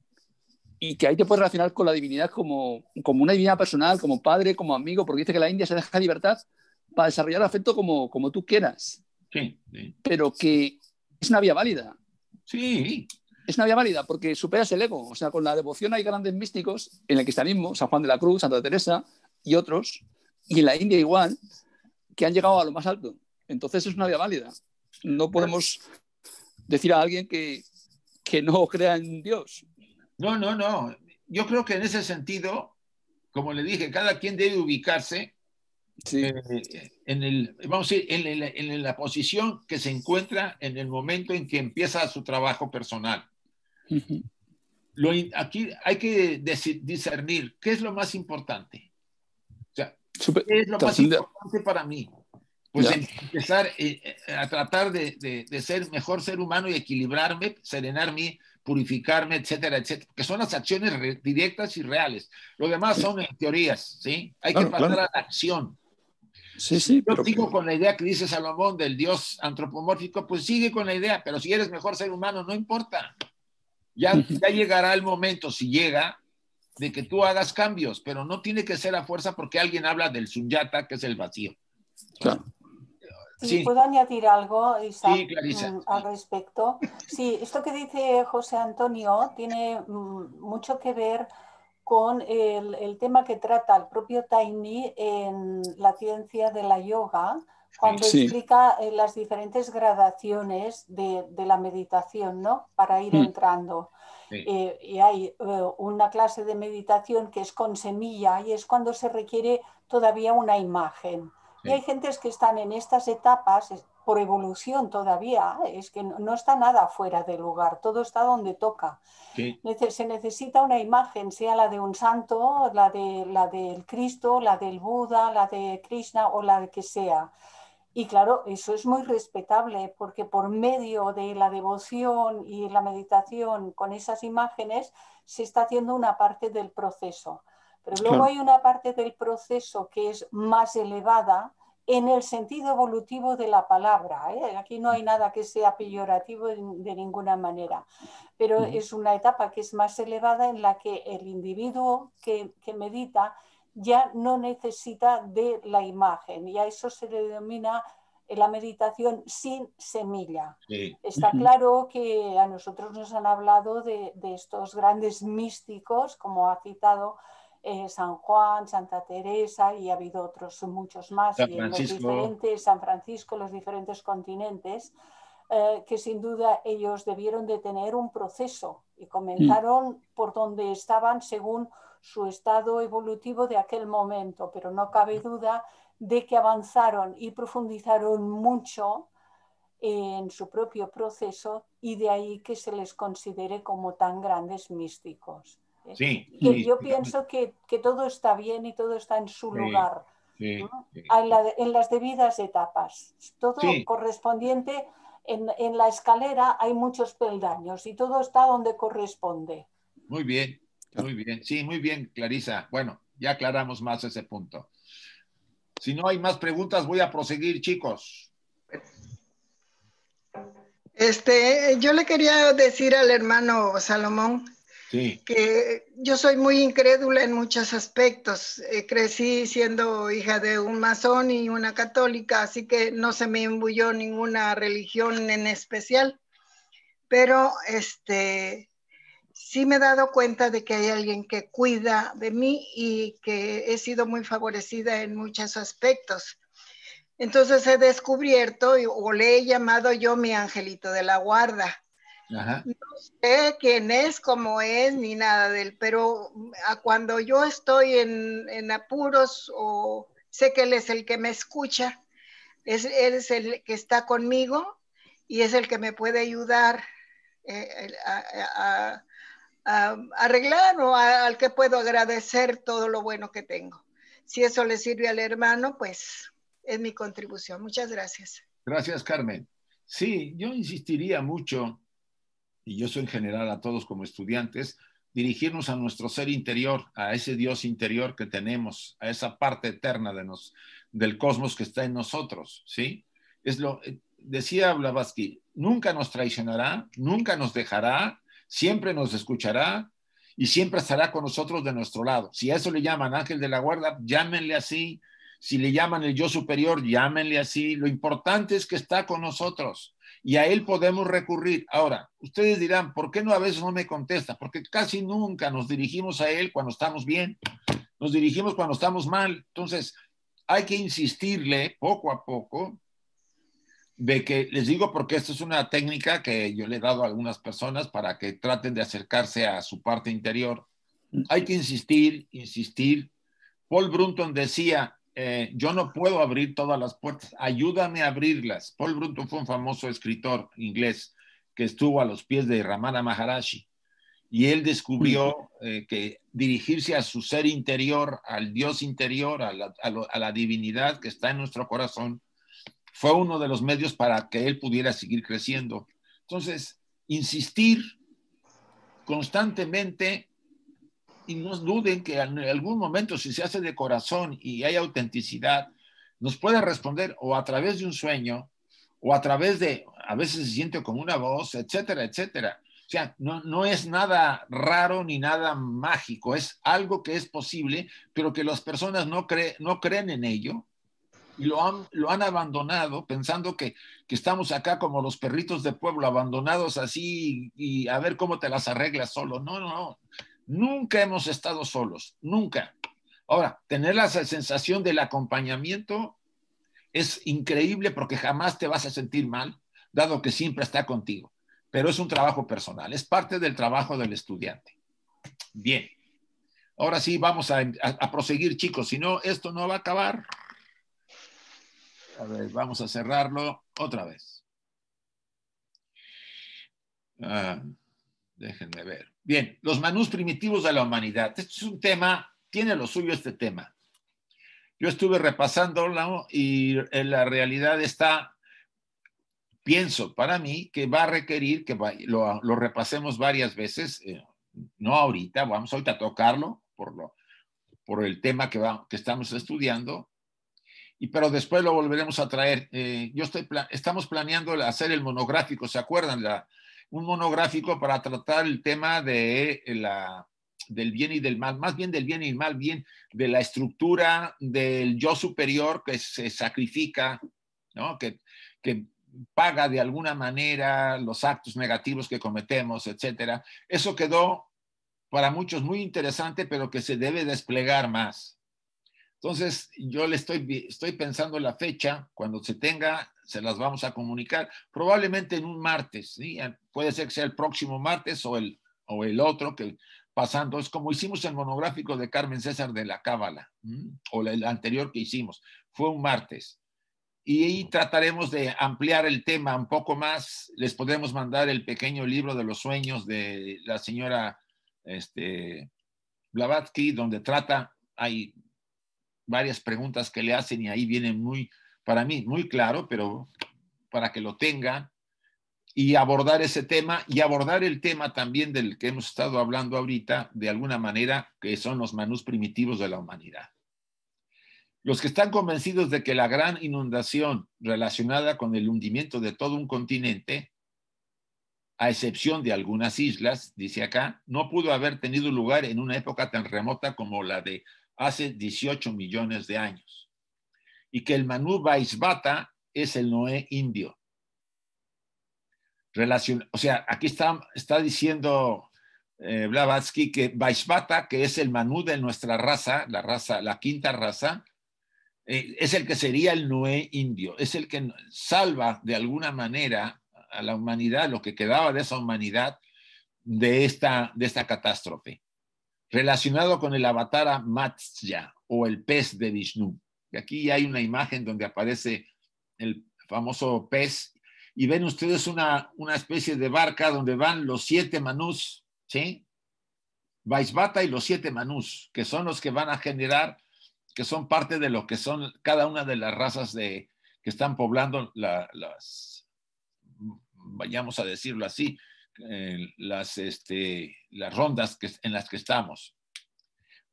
y que ahí te puedes relacionar con la divinidad como, como una divinidad personal, como padre, como amigo, porque dice que la India se deja libertad para desarrollar afecto como, como tú quieras. Sí, sí. Pero que es una vía válida. Sí. Es una vía válida porque superas el ego. O sea, con la devoción hay grandes místicos en el cristianismo, San Juan de la Cruz, Santa Teresa y otros, y en la India igual, que han llegado a lo más alto. Entonces es una vía válida. No podemos decir a alguien que, no crea en Dios. No, no, no. Yo creo que en ese sentido, como le dije, cada quien debe ubicarse eh, en, el, vamos a decir, en, la, posición que se encuentra en el momento en que empieza su trabajo personal. lo, aquí hay que discernir qué es lo más importante es lo más importante para mí? Pues empezar eh, eh, a tratar de, de, ser mejor ser humano y equilibrarme, serenarme, purificarme, etcétera, etcétera, que son las acciones directas y reales. Lo demás son teorías, ¿sí? Hay que pasar a la acción. Sí, sí, Yo sigo con la idea que dice Salomón del Dios antropomórfico, pues sigue con la idea, pero si eres mejor ser humano, no importa. Ya, ya llegará el momento, si llega, de que tú hagas cambios, pero no tiene que ser a fuerza porque alguien habla del sunyata, que es el vacío. si ¿Puedo añadir algo, Isaac, mm, al respecto? Sí, esto que dice José Antonio tiene mm, mucho que ver con el, tema que trata el propio Taini en la ciencia de la yoga, cuando explica eh, las diferentes gradaciones de, la meditación, ¿no? Para ir mm. entrando. Eh, y hay eh, una clase de meditación que es con semilla y es cuando se requiere todavía una imagen. Y hay gentes que están en estas etapas por evolución todavía, ¿eh? es que no está nada fuera de lugar, todo está donde toca. Se necesita una imagen, sea la de un santo, la, de, la del Cristo, la del Buda, la de Krishna o la que sea. Y claro, eso es muy respetable porque por medio de la devoción y la meditación con esas imágenes se está haciendo una parte del proceso. Pero luego hay una parte del proceso que es más elevada en el sentido evolutivo de la palabra. ¿eh? Aquí no hay nada que sea peyorativo de ninguna manera, pero es una etapa que es más elevada en la que el individuo que medita ya no necesita de la imagen y a eso se le denomina eh, la meditación sin semilla. Está claro que a nosotros nos han hablado de, estos grandes místicos, como ha citado eh, San Juan, Santa Teresa y ha habido otros muchos más, San Francisco, los diferentes, San Francisco, los diferentes continentes, eh, que sin duda ellos debieron de tener un proceso y comenzaron por donde estaban según su estado evolutivo de aquel momento, pero no cabe duda de que avanzaron y profundizaron mucho en su propio proceso y de ahí que se les considere como tan grandes místicos. ¿eh? Sí, yo pienso que, todo está bien y todo está en su lugar, en, las debidas etapas. Todo correspondiente, en la escalera hay muchos peldaños y todo está donde corresponde. Muy bien, muy bien, sí, muy bien, Clarisa. Bueno, ya aclaramos más ese punto. Si no hay más preguntas, voy a proseguir, chicos. Este, yo le quería decir al hermano Salomón que yo soy muy incrédula en muchos aspectos. Eh, crecí siendo hija de un masón y una católica, así que no se me embulló ninguna religión en especial. Pero este, sí me he dado cuenta de que hay alguien que cuida de mí y que he sido muy favorecida en muchos aspectos. Entonces he descubierto o le he llamado yo mi angelito de la guarda. No sé quién es, cómo es, ni nada de él, pero mm, cuando yo estoy en, apuros o sé que él es el que me escucha, es, él es el que está conmigo y es el que me puede ayudar eh, a, arreglar o al que puedo agradecer todo lo bueno que tengo. Si eso le sirve al hermano, pues es mi contribución. Muchas gracias. Gracias, Carmen. Sí, yo insistiría mucho, y yo soy en general a todos como estudiantes, dirigirnos a nuestro ser interior, a ese Dios interior que tenemos, a esa parte eterna de nos, del cosmos que está en nosotros, ¿sí? Es lo eh, decía Blavatsky, nunca nos traicionará, nunca nos dejará, siempre nos escuchará y siempre estará con nosotros de nuestro lado. Si a eso le llaman ángel de la guarda, llámenle así. Si le llaman el yo superior, llámenle así. Lo importante es que está con nosotros y a él podemos recurrir. Ahora, ustedes dirán, ¿por qué no a veces no me contesta? Porque casi nunca nos dirigimos a él cuando estamos bien, nos dirigimos cuando estamos mal. Entonces, hay que insistirle poco a poco que les digo porque esta es una técnica que yo le he dado a algunas personas para que traten de acercarse a su parte interior. Mm. Hay que insistir, insistir. Paul Brunton decía, eh, yo no puedo abrir todas las puertas, ayúdame a abrirlas. Paul Brunton fue un famoso escritor inglés que estuvo a los pies de Ramana Maharashi y él descubrió eh, que dirigirse a su ser interior, al Dios interior, a la divinidad que está en nuestro corazón, fue uno de los medios para que él pudiera seguir creciendo. Entonces, insistir constantemente y no duden que en algún momento, si se hace de corazón y hay autenticidad, nos puede responder o a través de un sueño o a través de, a veces se siente como una voz, etcétera, etcétera. O sea, no, es nada raro ni nada mágico, es algo que es posible, pero que las personas no, no creen en ello lo han, abandonado pensando que, estamos acá como los perritos de pueblo, abandonados así y, a ver cómo te las arreglas solo. No, no, Nunca hemos estado solos, nunca. Ahora, tener la sensación del acompañamiento es increíble porque jamás te vas a sentir mal, dado que siempre está contigo. Pero es un trabajo personal, es parte del trabajo del estudiante. Bien. Ahora sí, vamos a proseguir, chicos, si no, esto no va a acabar. A ver, vamos a cerrarlo otra vez. Ah, déjenme ver. Bien, los manús primitivos de la humanidad. Este es un tema, tiene lo suyo este tema. Yo estuve repasándolo y en la realidad está, pienso para mí, que va a requerir que lo, repasemos varias veces. Eh, no ahorita, vamos ahorita a tocarlo por, lo, por el tema que, que estamos estudiando, pero después lo volveremos a traer. Eh, yo estoy estamos planeando hacer el monográfico, ¿se acuerdan? un monográfico para tratar el tema de eh, la, del bien y del mal, más bien del bien y mal, bien de la estructura del yo superior que se sacrifica, que, que paga de alguna manera los actos negativos que cometemos, etc. Eso quedó para muchos muy interesante, pero que se debe desplegar más. Entonces, yo le estoy, estoy pensando la fecha, cuando se tenga, se las vamos a comunicar, probablemente en un martes, ¿sí? puede ser que sea el próximo martes o el, o el otro, que pasando, es como hicimos el monográfico de Carmen César de la Cábala, o el anterior que hicimos, fue un martes. Y ahí trataremos de ampliar el tema un poco más, les podemos mandar el pequeño libro de los sueños de la señora este, Blavatsky, donde trata, hay varias preguntas que le hacen y ahí viene muy, para mí, muy claro, pero para que lo tengan y abordar ese tema y abordar el tema también del que hemos estado hablando ahorita, de alguna manera, que son los manús primitivos de la humanidad. Los que están convencidos de que la gran inundación relacionada con el hundimiento de todo un continente, a excepción de algunas islas, dice acá, no pudo haber tenido lugar en una época tan remota como la de hace 18 millones de años. Y que el Manu Vaisvata es el Noé indio. Relacion, o sea, aquí está, está diciendo eh, Blavatsky que Vaisvata que es el Manu de nuestra raza, la raza, la quinta raza, eh, es el que sería el Noé indio, es el que salva de alguna manera a la humanidad, lo que quedaba de esa humanidad, de esta, de esta catástrofe relacionado con el avatar Matsya o el pez de Vishnu. aquí hay una imagen donde aparece el famoso pez y ven ustedes una, especie de barca donde van los siete manús, ¿sí? Vaisvata y los siete manús, que son los que van a generar, que son parte de lo que son cada una de las razas que están poblando las, vayamos a decirlo así, eh, las, este, las rondas que, en las que estamos.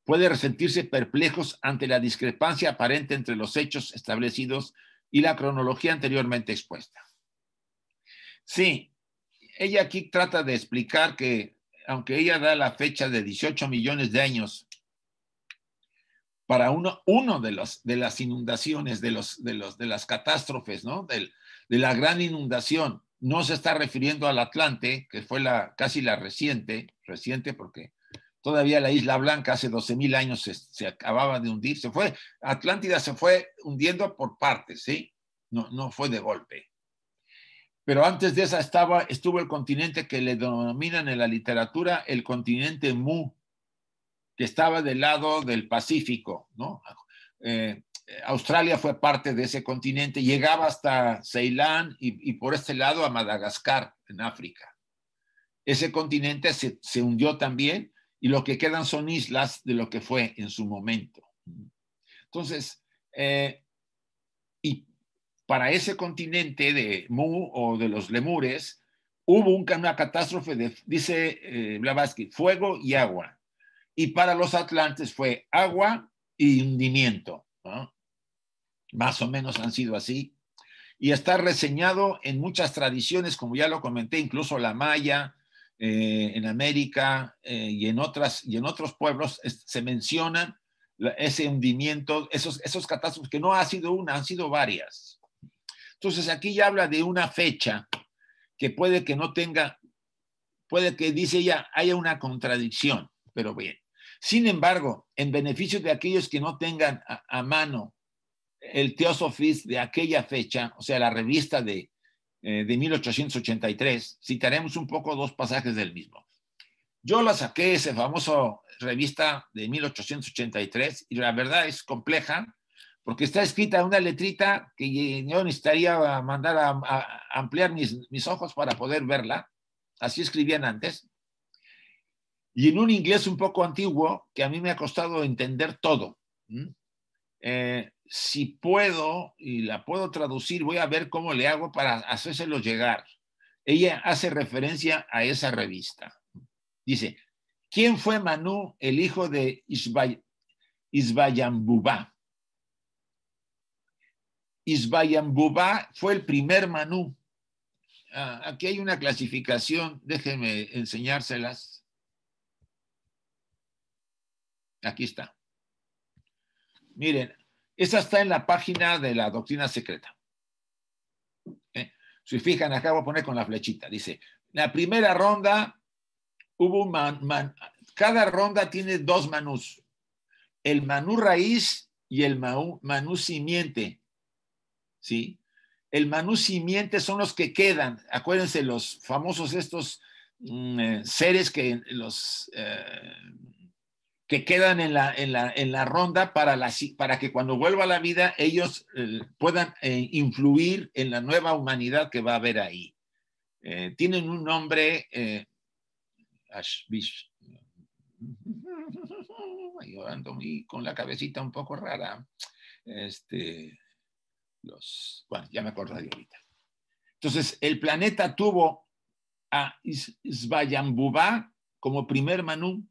Puede resentirse perplejos ante la discrepancia aparente entre los hechos establecidos y la cronología anteriormente expuesta. Sí, ella aquí trata de explicar que, aunque ella da la fecha de 18 millones de años para uno, uno de, los, de las inundaciones, de, los, de, los, de las catástrofes, ¿no? de la gran inundación no se está refiriendo al Atlante, que fue la, casi la reciente, reciente porque todavía la Isla Blanca hace 12.000 años se, acababa de hundir, se fue, Atlántida se fue hundiendo por partes, ¿sí? No, no fue de golpe. Pero antes de esa estaba, estuvo el continente que le denominan en la literatura el continente Mu, que estaba del lado del Pacífico, ¿no? Eh, Australia fue parte de ese continente, llegaba hasta Ceilán y, por este lado a Madagascar, en África. Ese continente se, se, hundió también y lo que quedan son islas de lo que fue en su momento. Entonces, eh, y para ese continente de Mu o de los lemures, hubo una catástrofe de, dice eh, Blavatsky, fuego y agua. Y para los atlantes fue agua y hundimiento. ¿no? más o menos han sido así, y está reseñado en muchas tradiciones, como ya lo comenté, incluso la maya, eh, en América eh, y, en otras, y en otros pueblos se mencionan ese hundimiento, esos, esos catástrofes, que no ha sido una, han sido varias. Entonces aquí ya habla de una fecha que puede que no tenga, puede que dice ya, haya una contradicción, pero bien. Sin embargo, en beneficio de aquellos que no tengan a mano el Theosophist de aquella fecha, o sea, la revista de, eh, de 1883, citaremos un poco dos pasajes del mismo. Yo la saqué, esa famosa revista de 1883, y la verdad es compleja, porque está escrita en una letrita que yo necesitaría mandar a, ampliar mis, mis ojos para poder verla. Así escribían antes. Y en un inglés un poco antiguo, que a mí me ha costado entender todo si puedo y la puedo traducir, voy a ver cómo le hago para hacérselo llegar. Ella hace referencia a esa revista. Dice, ¿quién fue Manú, el hijo de Isbayambubá? Isbayambubá fue el primer Manú. Ah, aquí hay una clasificación, déjenme enseñárselas. Aquí está. Miren, esa está en la página de la doctrina secreta. ¿Eh? Si fijan, acá voy a poner con la flechita. Dice, la primera ronda hubo cada ronda tiene dos manús. El manú raíz y el manú, simiente. ¿Sí? El manú simiente son los que quedan. Acuérdense, los famosos estos mm, eh, seres que los... Eh, que quedan en la, ronda para, para que cuando vuelva a la vida ellos eh, puedan eh, influir en la nueva humanidad que va a haber ahí. Eh, tienen un nombre, Ashvish, con la cabecita un poco rara. Este, los, bueno, ya me de ahorita. Entonces, el planeta tuvo a Svayambubá como primer Manú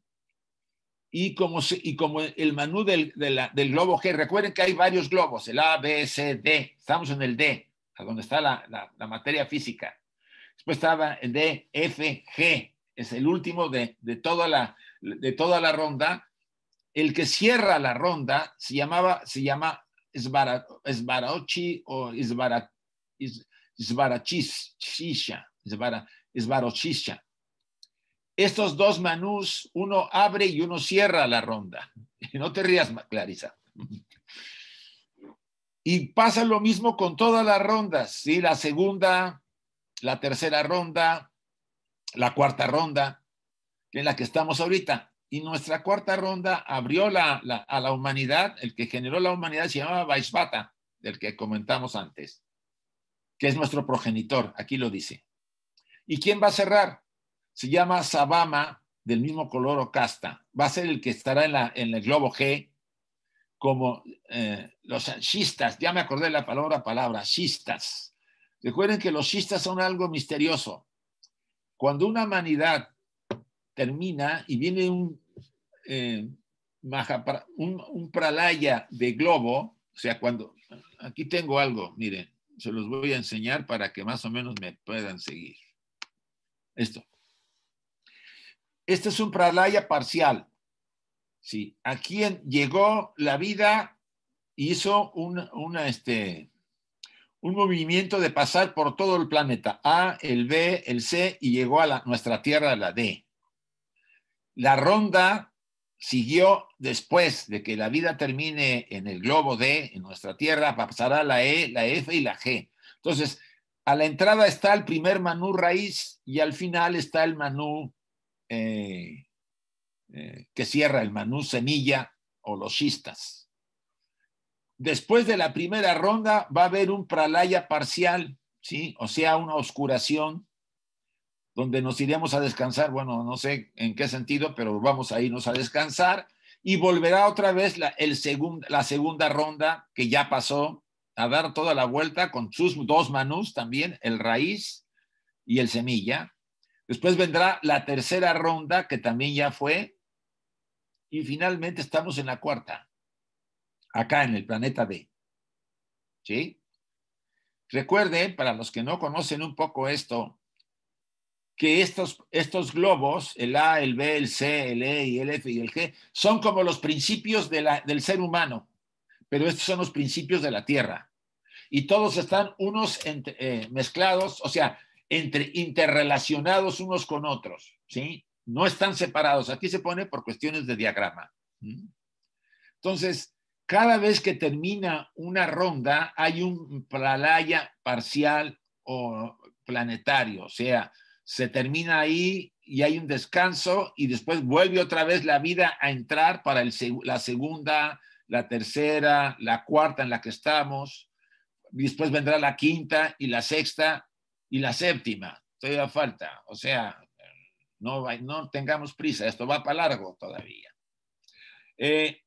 y como, y como el manú del, del, globo G. Recuerden que hay varios globos, el A, B, C, D. Estamos en el D, a donde está la, la, materia física. Después estaba el D, F, G. Es el último de, de, toda, la, de toda la ronda. El que cierra la ronda se, llamaba, se llama Sbaraochi o Sbarachisha estos dos manús, uno abre y uno cierra la ronda. No te rías, Clarisa. Y pasa lo mismo con todas las rondas, ¿sí? La segunda, la tercera ronda, la cuarta ronda, en la que estamos ahorita. Y nuestra cuarta ronda abrió la, a la humanidad, el que generó la humanidad se llamaba Vaisvata, del que comentamos antes, que es nuestro progenitor, aquí lo dice. ¿Y quién va a cerrar? se llama Sabama, del mismo color o casta. Va a ser el que estará en, el globo G, como eh, los shistas, ya me acordé la palabra, palabra, shistas. Recuerden que los shistas son algo misterioso. Cuando una humanidad termina y viene un, eh, un, un pralaya de globo, o sea, cuando, aquí tengo algo, miren, se los voy a enseñar para que más o menos me puedan seguir. Esto. Este es un pralaya parcial. Sí, a quien llegó la vida, hizo un, este, un movimiento de pasar por todo el planeta, A, el B, el C, y llegó a nuestra Tierra, la D. La ronda siguió después de que la vida termine en el globo D, en nuestra Tierra, pasará la E, la F y la G. Entonces, a la entrada está el primer manú raíz y al final está el manú eh, eh, que cierra el manú Semilla o los chistas Después de la primera ronda va a haber un pralaya parcial, ¿sí? O sea, una oscuración donde nos iremos a descansar, bueno, no sé en qué sentido, pero vamos a irnos a descansar y volverá otra vez la, el segundo la segunda ronda que ya pasó a dar toda la vuelta con sus dos manús también, el raíz y el semilla, Después vendrá la tercera ronda, que también ya fue. Y finalmente estamos en la cuarta, acá en el planeta B. ¿Sí? Recuerde, para los que no conocen un poco esto, que estos, estos globos, el A, el B, el C, el E y el F y el G, son como los principios del ser humano, pero estos son los principios de la Tierra. Y todos están unos eh, mezclados, o sea, entre interrelacionados unos con otros, ¿sí? No están separados. Aquí se pone por cuestiones de diagrama. Entonces, cada vez que termina una ronda hay un pralaya parcial o planetario, o sea, se termina ahí y hay un descanso y después vuelve otra vez la vida a entrar para el, la segunda, la tercera, la cuarta en la que estamos, después vendrá la quinta y la sexta y la séptima, todavía falta. O sea, no, no tengamos prisa, esto va para largo todavía. Eh,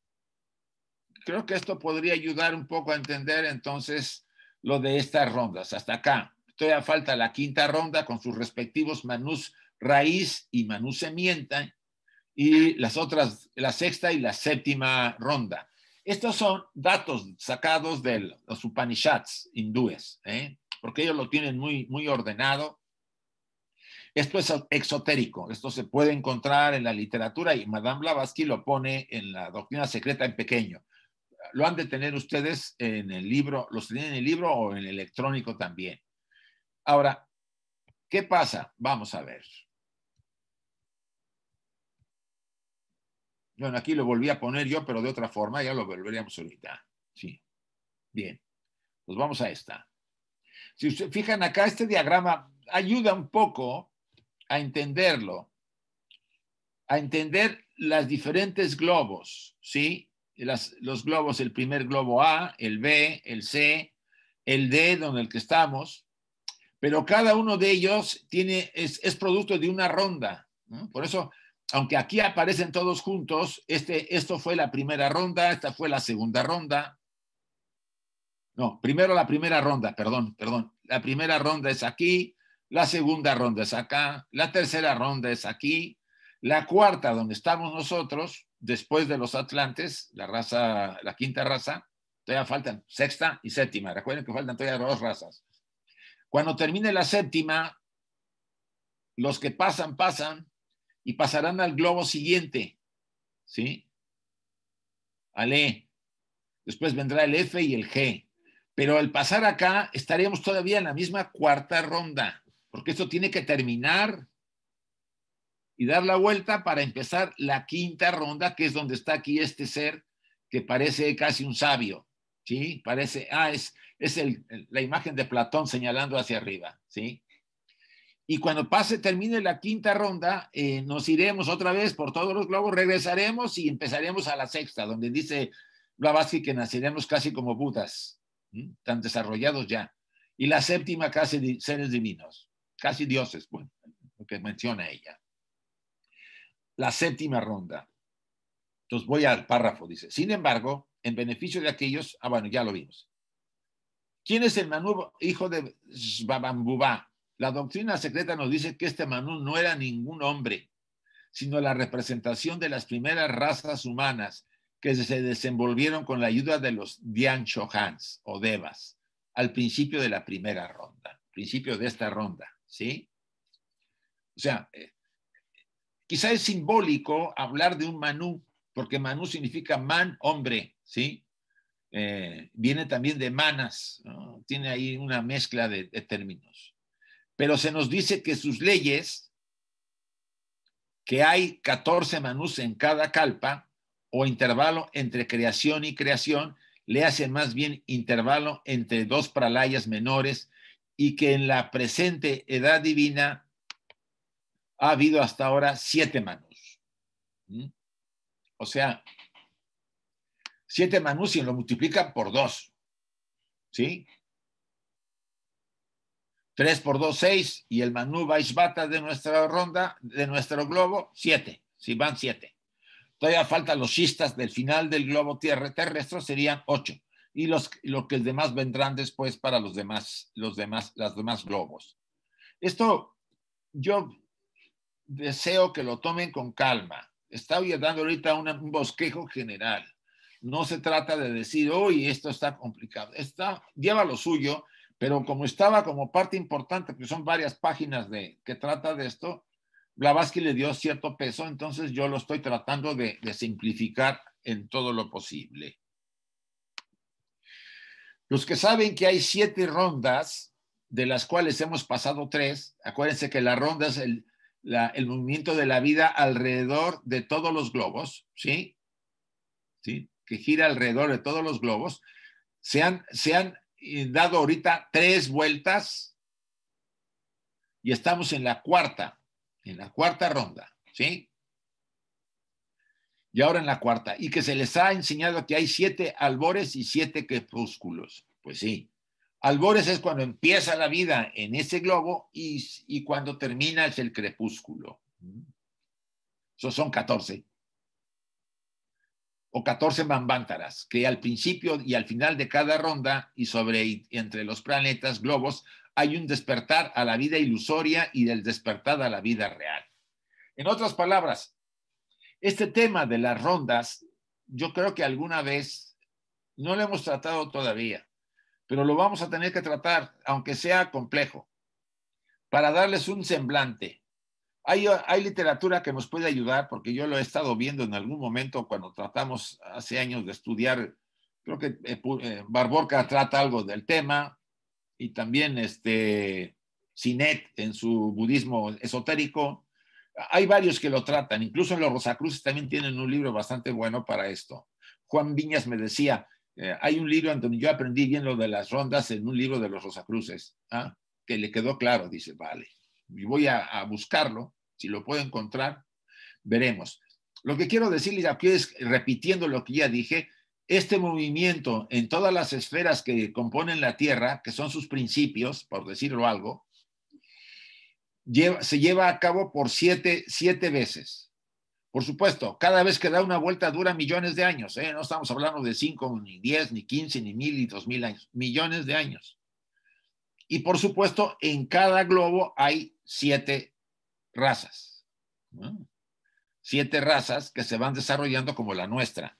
creo que esto podría ayudar un poco a entender entonces lo de estas rondas. Hasta acá. Todavía falta la quinta ronda con sus respectivos manús raíz y manús semienta y las otras, la sexta y la séptima ronda. Estos son datos sacados de los Upanishads hindúes. ¿eh? porque ellos lo tienen muy, muy ordenado. Esto es exotérico, esto se puede encontrar en la literatura y Madame Blavatsky lo pone en la doctrina secreta en pequeño. Lo han de tener ustedes en el libro, los tienen en el libro o en electrónico también. Ahora, ¿qué pasa? Vamos a ver. Bueno, aquí lo volví a poner yo, pero de otra forma, ya lo volveríamos ahorita. Sí. Bien. Pues vamos a esta. Si ustedes fijan acá, este diagrama ayuda un poco a entenderlo, a entender las diferentes globos, ¿sí? los globos, el primer globo A, el B, el C, el D, donde el que estamos, pero cada uno de ellos tiene, es, producto de una ronda. Por eso, aunque aquí aparecen todos juntos, este, esto fue la primera ronda, esta fue la segunda ronda, no, primero la primera ronda, perdón, perdón. La primera ronda es aquí, la segunda ronda es acá, la tercera ronda es aquí, la cuarta, donde estamos nosotros, después de los Atlantes, la raza, la quinta raza, todavía faltan sexta y séptima. Recuerden que faltan todavía dos razas. Cuando termine la séptima, los que pasan, pasan y pasarán al globo siguiente. ¿Sí? Al E. Después vendrá el F y el G. Pero al pasar acá estaríamos todavía en la misma cuarta ronda, porque esto tiene que terminar y dar la vuelta para empezar la quinta ronda, que es donde está aquí este ser que parece casi un sabio, ¿sí? Parece, ah, es, es la imagen de Platón señalando hacia arriba, ¿sí? Y cuando pase, termine la quinta ronda, eh, nos iremos otra vez por todos los globos, regresaremos y empezaremos a la sexta, donde dice Blavatsky que naceremos casi como Budas tan desarrollados ya. Y la séptima, casi seres divinos, casi dioses, bueno, lo que menciona ella. La séptima ronda. Entonces voy al párrafo, dice. Sin embargo, en beneficio de aquellos, ah, bueno, ya lo vimos. ¿Quién es el manu hijo de Shbabambubá? La doctrina secreta nos dice que este Manú no era ningún hombre, sino la representación de las primeras razas humanas que se desenvolvieron con la ayuda de los Dian o Devas al principio de la primera ronda, principio de esta ronda, ¿sí? O sea, eh, quizá es simbólico hablar de un Manú, porque Manu significa man, hombre, ¿sí? Eh, viene también de manas, tiene ahí una mezcla de, de términos. Pero se nos dice que sus leyes, que hay 14 manús en cada calpa, o intervalo entre creación y creación, le hace más bien intervalo entre dos pralayas menores y que en la presente edad divina ha habido hasta ahora siete manús. O sea, siete manús y lo multiplican por dos. ¿Sí? Tres por dos, seis, y el manú Vaishvata de nuestra ronda, de nuestro globo, siete. Si van siete. Todavía faltan los chistas del final del globo tierra terrestre, serían ocho. Y los, lo que demás vendrán después para los demás, los demás, las demás globos. Esto yo deseo que lo tomen con calma. Está dando ahorita un bosquejo general. No se trata de decir, hoy esto está complicado. Está, lleva lo suyo, pero como estaba como parte importante, que son varias páginas de que trata de esto, Blavatsky le dio cierto peso, entonces yo lo estoy tratando de, simplificar en todo lo posible. Los que saben que hay siete rondas, de las cuales hemos pasado tres, acuérdense que la ronda es el, movimiento de la vida alrededor de todos los globos, ¿sí? ¿Sí? Que gira alrededor de todos los globos. Se se han eh, dado ahorita tres vueltas y estamos en la cuarta en la cuarta ronda, ¿sí? Y ahora en la cuarta, y que se les ha enseñado que hay siete albores y siete crepúsculos. Pues sí, albores es cuando empieza la vida en ese globo y, cuando termina es el crepúsculo. Esos son 14. O 14 mambántaras, que al principio y al final de cada ronda y sobre y entre los planetas globos hay un despertar a la vida ilusoria y del despertar a la vida real. En otras palabras, este tema de las rondas, yo creo que alguna vez no lo hemos tratado todavía, pero lo vamos a tener que tratar, aunque sea complejo, para darles un semblante. Hay, literatura que nos puede ayudar, porque yo lo he estado viendo en algún momento cuando tratamos hace años de estudiar, creo que eh, eh, Barborca trata algo del tema, y también este Sinet en su budismo esotérico. Hay varios que lo tratan, incluso en los Rosacruces también tienen un libro bastante bueno para esto. Juan Viñas me decía, eh, hay un libro, donde yo aprendí bien lo de las rondas en un libro de los Rosacruces, ¿ah? que le quedó claro, dice, vale, y voy a, a buscarlo, si lo puedo encontrar, veremos. Lo que quiero decirles aquí es, repitiendo lo que ya dije, este movimiento en todas las esferas que componen la Tierra, que son sus principios, por decirlo algo, se lleva a cabo por siete, veces. Por supuesto, cada vez que da una vuelta dura millones de años. ¿eh? No estamos hablando de cinco, ni diez, ni quince, ni mil ni dos mil años. Millones de años. Y por supuesto, en cada globo hay siete razas. Siete razas que se van desarrollando como la nuestra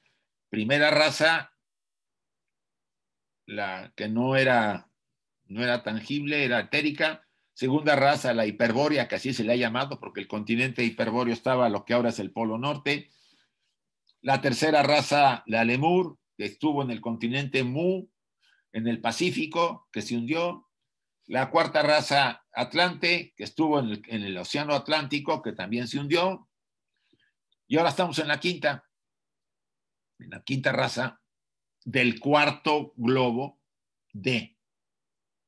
primera raza, la que no era, no era tangible, era etérica. Segunda raza, la hiperbórea, que así se le ha llamado, porque el continente hiperbóreo estaba lo que ahora es el Polo Norte. La tercera raza, la Lemur, que estuvo en el continente Mu, en el Pacífico, que se hundió. La cuarta raza, Atlante, que estuvo en el, en el Océano Atlántico, que también se hundió. Y ahora estamos en la quinta, en la quinta raza, del cuarto globo de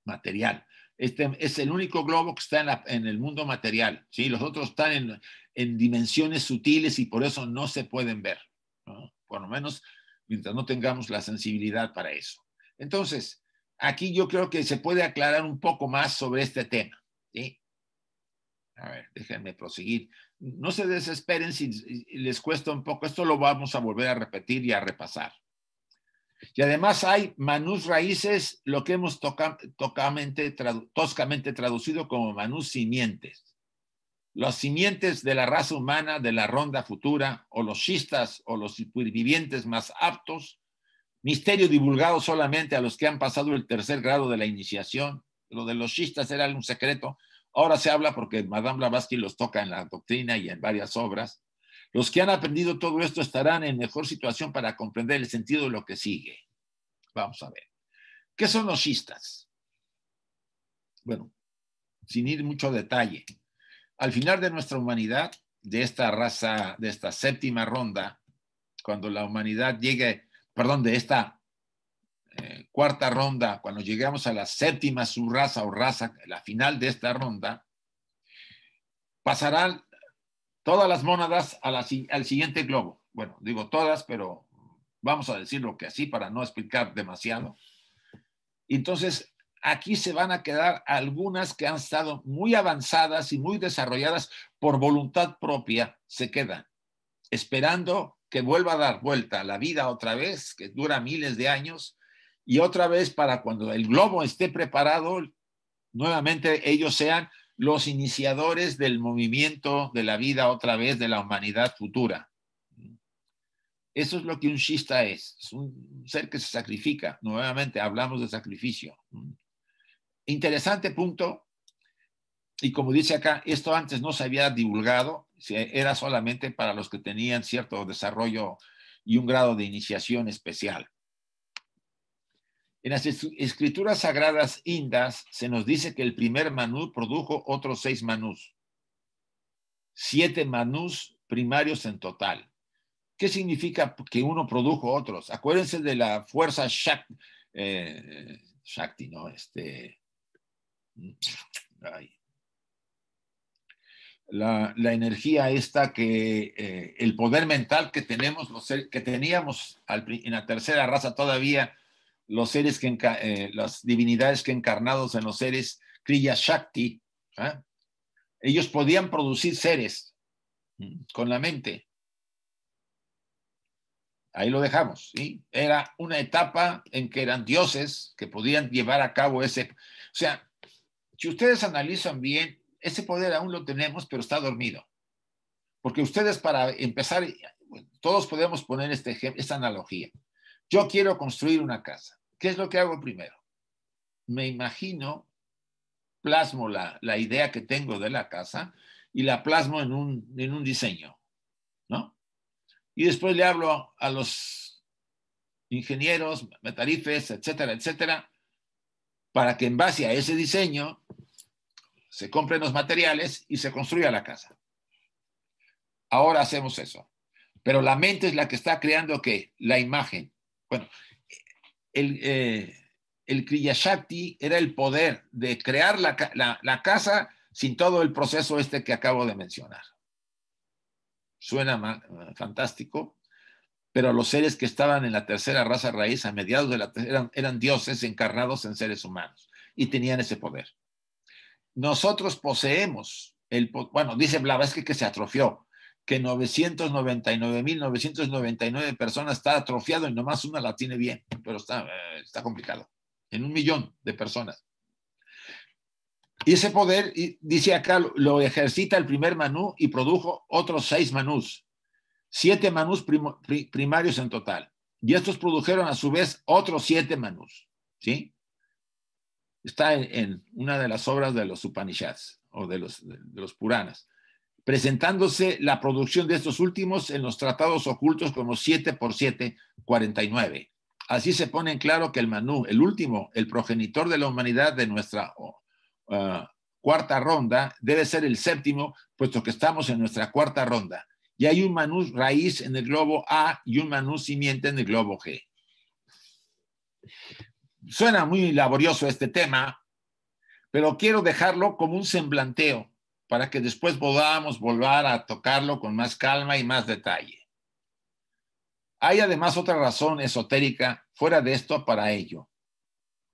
material. Este es el único globo que está en, el mundo material. ¿sí? Los otros están en, dimensiones sutiles y por eso no se pueden ver. Por lo menos mientras no tengamos la sensibilidad para eso. Entonces, aquí yo creo que se puede aclarar un poco más sobre este tema. A ver, déjenme proseguir no se desesperen si les cuesta un poco. Esto lo vamos a volver a repetir y a repasar. Y además hay manús raíces, lo que hemos tocamente, toscamente traducido como manús simientes. Los simientes de la raza humana de la ronda futura, o los chistas, o los supervivientes más aptos, misterio divulgado solamente a los que han pasado el tercer grado de la iniciación. Lo de los chistas era un secreto, Ahora se habla porque Madame Blavatsky los toca en la doctrina y en varias obras. Los que han aprendido todo esto estarán en mejor situación para comprender el sentido de lo que sigue. Vamos a ver. ¿Qué son los shistas? Bueno, sin ir mucho detalle, al final de nuestra humanidad, de esta raza, de esta séptima ronda, cuando la humanidad llegue, perdón, de esta eh, cuarta ronda, cuando lleguemos a la séptima subraza o raza, la final de esta ronda, pasarán todas las monadas al siguiente globo. Bueno, digo todas, pero vamos a decirlo que así para no explicar demasiado. Entonces, aquí se van a quedar algunas que han estado muy avanzadas y muy desarrolladas por voluntad propia, se quedan, esperando que vuelva a dar vuelta a la vida otra vez, que dura miles de años, y otra vez para cuando el globo esté preparado, nuevamente ellos sean los iniciadores del movimiento de la vida otra vez de la humanidad futura. Eso es lo que un shista es, es un ser que se sacrifica. Nuevamente hablamos de sacrificio. Interesante punto. Y como dice acá, esto antes no se había divulgado, era solamente para los que tenían cierto desarrollo y un grado de iniciación especial. En las escrituras sagradas indas se nos dice que el primer Manú produjo otros seis Manús, siete Manús primarios en total. ¿Qué significa que uno produjo otros? Acuérdense de la fuerza eh, Shakti, ¿no? Este, La, energía esta que eh, el poder mental que tenemos que teníamos en la tercera raza todavía los seres que, eh, las divinidades que encarnados en los seres Kriya Shakti, ¿ah? ellos podían producir seres mm, con la mente. Ahí lo dejamos. Era una etapa en que eran dioses que podían llevar a cabo ese... O sea, si ustedes analizan bien, ese poder aún lo tenemos, pero está dormido. Porque ustedes para empezar, todos podemos poner este, esta analogía. Yo quiero construir una casa. ¿Qué es lo que hago primero? Me imagino, plasmo la, la idea que tengo de la casa y la plasmo en un, en un diseño, ¿no? Y después le hablo a los ingenieros, metarifes, etcétera, etcétera, para que en base a ese diseño se compren los materiales y se construya la casa. Ahora hacemos eso. Pero la mente es la que está creando que la imagen. Bueno, el, eh, Kriyashakti era el poder de crear la, casa sin todo el proceso este que acabo de mencionar. Suena fantástico, pero los seres que estaban en la tercera raza raíz a mediados de la eran, eran dioses encarnados en seres humanos y tenían ese poder. Nosotros poseemos el, bueno, dice Blavatsky que se atrofió, que 999.999 personas está atrofiado y nomás una la tiene bien, pero está, eh, está complicado, en un millón de personas. Y ese poder, dice acá, lo ejercita el primer Manú y produjo otros seis Manús, siete Manús primarios en total. Y estos produjeron a su vez otros siete Manús, ¿sí? Está en, una de las obras de los Upanishads o de los Puranas presentándose la producción de estos últimos en los tratados ocultos como 7 por 7, 49. Así se pone en claro que el Manú, el último, el progenitor de la humanidad de nuestra oh, ah, cuarta ronda, debe ser el séptimo, puesto que estamos en nuestra cuarta ronda. Y hay un Manú raíz en el globo A y un Manú simiente en el globo G. Suena muy laborioso este tema, pero quiero dejarlo como un semblanteo para que después podamos volver a tocarlo con más calma y más detalle. Hay además otra razón esotérica fuera de esto para ello.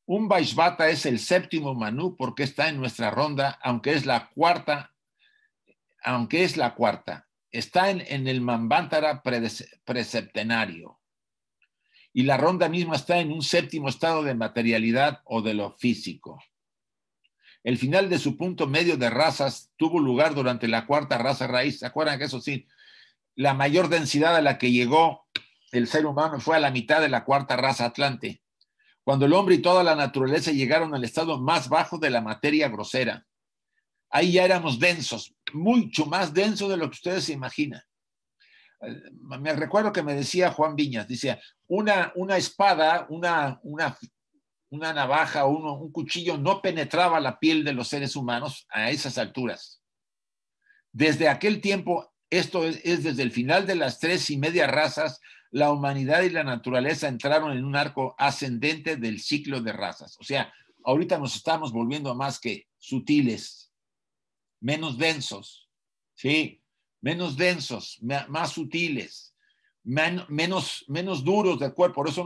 Un Vaishvata es el séptimo Manu porque está en nuestra ronda, aunque es la cuarta, aunque es la cuarta. Está en, el mambántara preceptenario. Y la ronda misma está en un séptimo estado de materialidad o de lo físico. El final de su punto medio de razas tuvo lugar durante la cuarta raza raíz. ¿Se acuerdan que eso sí? La mayor densidad a la que llegó el ser humano fue a la mitad de la cuarta raza atlante, cuando el hombre y toda la naturaleza llegaron al estado más bajo de la materia grosera. Ahí ya éramos densos, mucho más densos de lo que ustedes se imaginan. Eh, me recuerdo que me decía Juan Viñas, decía, una, una espada, una, una una navaja o un cuchillo no penetraba la piel de los seres humanos a esas alturas. Desde aquel tiempo, esto es, desde el final de las tres y media razas, la humanidad y la naturaleza entraron en un arco ascendente del ciclo de razas. O sea, ahorita nos estamos volviendo más que sutiles, menos densos, ¿sí? Menos densos, más sutiles menos, menos duros del cuerpo. Por eso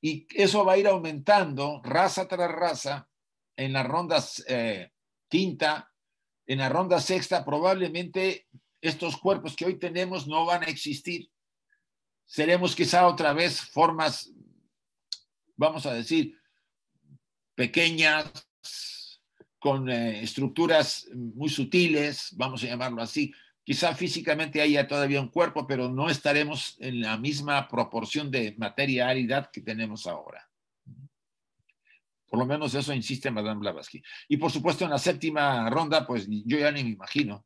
y eso va a ir aumentando raza tras raza en las rondas tinta eh, en la ronda sexta, probablemente estos cuerpos que hoy tenemos no van a existir. Seremos quizá otra vez formas, vamos a decir, pequeñas, con eh, estructuras muy sutiles, vamos a llamarlo así, Quizá físicamente haya todavía un cuerpo, pero no estaremos en la misma proporción de materialidad que tenemos ahora. Por lo menos eso insiste Madame Blavatsky. Y por supuesto, en la séptima ronda, pues yo ya ni me imagino.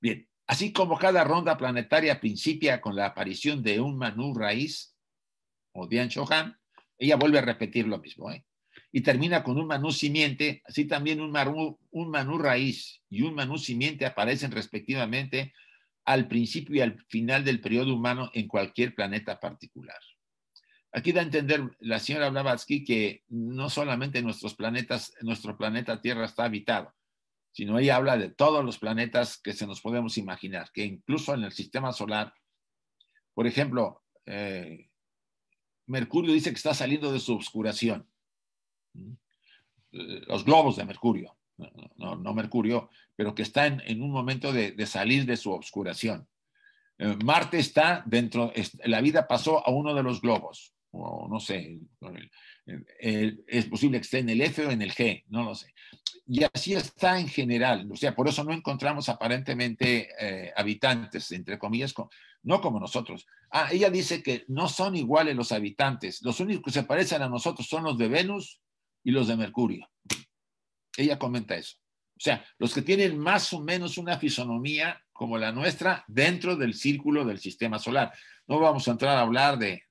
Bien, así como cada ronda planetaria principia con la aparición de un Manu raíz o Dian Chohan, ella vuelve a repetir lo mismo. ¿eh? y termina con un manú simiente, así también un, manú, un manú raíz y un manú simiente aparecen respectivamente al principio y al final del periodo humano en cualquier planeta particular. Aquí da a entender la señora Blavatsky que no solamente nuestros planetas, nuestro planeta Tierra está habitado, sino ella habla de todos los planetas que se nos podemos imaginar, que incluso en el sistema solar, por ejemplo, eh, Mercurio dice que está saliendo de su obscuración. Eh, los globos de Mercurio, no, Mercurio, pero que está en un momento de, salir de su obscuración. Eh, Marte está dentro, la vida pasó a uno de los globos, o no sé, es posible que esté en el F o en el G, no lo sé. Y así está en general, o sea, por eso no encontramos aparentemente eh, habitantes, entre comillas, no como nosotros. Ah, ella dice que no son iguales los habitantes, los únicos que se parecen a nosotros son los de Venus y los de Mercurio. Ella comenta eso. O sea, los que tienen más o menos una fisonomía como la nuestra dentro del círculo del sistema solar. No vamos a entrar a hablar de,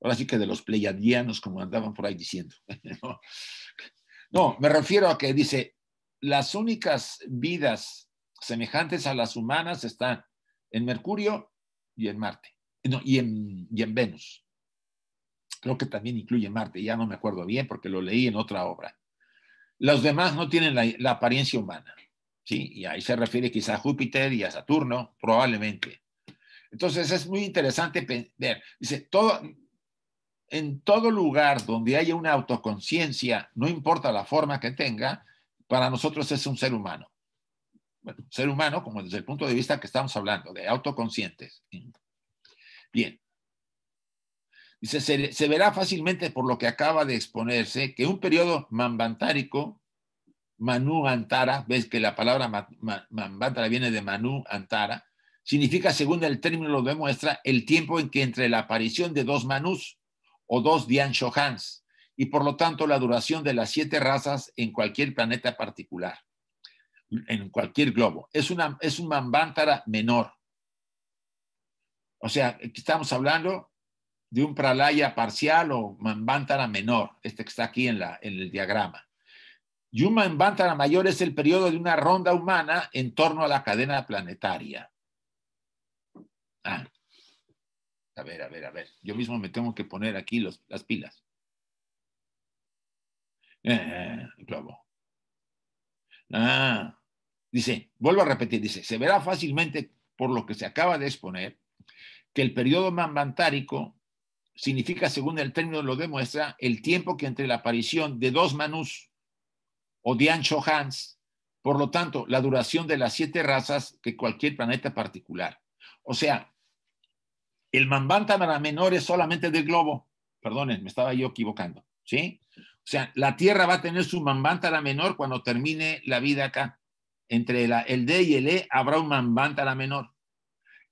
ahora sí que de los pleiadianos, como andaban por ahí diciendo. No, me refiero a que dice, las únicas vidas semejantes a las humanas están en Mercurio y en Marte, y, en, y en Venus creo que también incluye Marte, ya no me acuerdo bien porque lo leí en otra obra. Los demás no tienen la, apariencia humana, ¿sí? Y ahí se refiere quizá a Júpiter y a Saturno, probablemente. Entonces es muy interesante ver, dice, todo, en todo lugar donde haya una autoconciencia, no importa la forma que tenga, para nosotros es un ser humano. Bueno, ser humano como desde el punto de vista que estamos hablando, de autoconscientes. Bien, se, verá fácilmente por lo que acaba de exponerse que un periodo mambantárico, Manu Antara, ves que la palabra mambantara viene de Manu Antara, significa, según el término lo demuestra, el tiempo en que entre la aparición de dos Manus o dos Dianshohans, y por lo tanto la duración de las siete razas en cualquier planeta particular, en cualquier globo. Es, una, es un mambantara menor. O sea, estamos hablando de un pralaya parcial o manvantara menor, este que está aquí en, la, en el diagrama. Y un manvantara mayor es el periodo de una ronda humana en torno a la cadena planetaria. Ah. A ver, a ver, a ver. Yo mismo me tengo que poner aquí las pilas. Eh, globo. Ah. Dice, vuelvo a repetir, dice, se verá fácilmente por lo que se acaba de exponer que el periodo manvantárico significa, según el término lo demuestra, el tiempo que entre la aparición de dos Manús o de Ancho Hans, por lo tanto, la duración de las siete razas que cualquier planeta particular. O sea, el Mambanta menor es solamente del globo. Perdonen, me estaba yo equivocando. ¿Sí? O sea, la Tierra va a tener su mambántara menor cuando termine la vida acá. Entre el D y el E habrá un Mambanta menor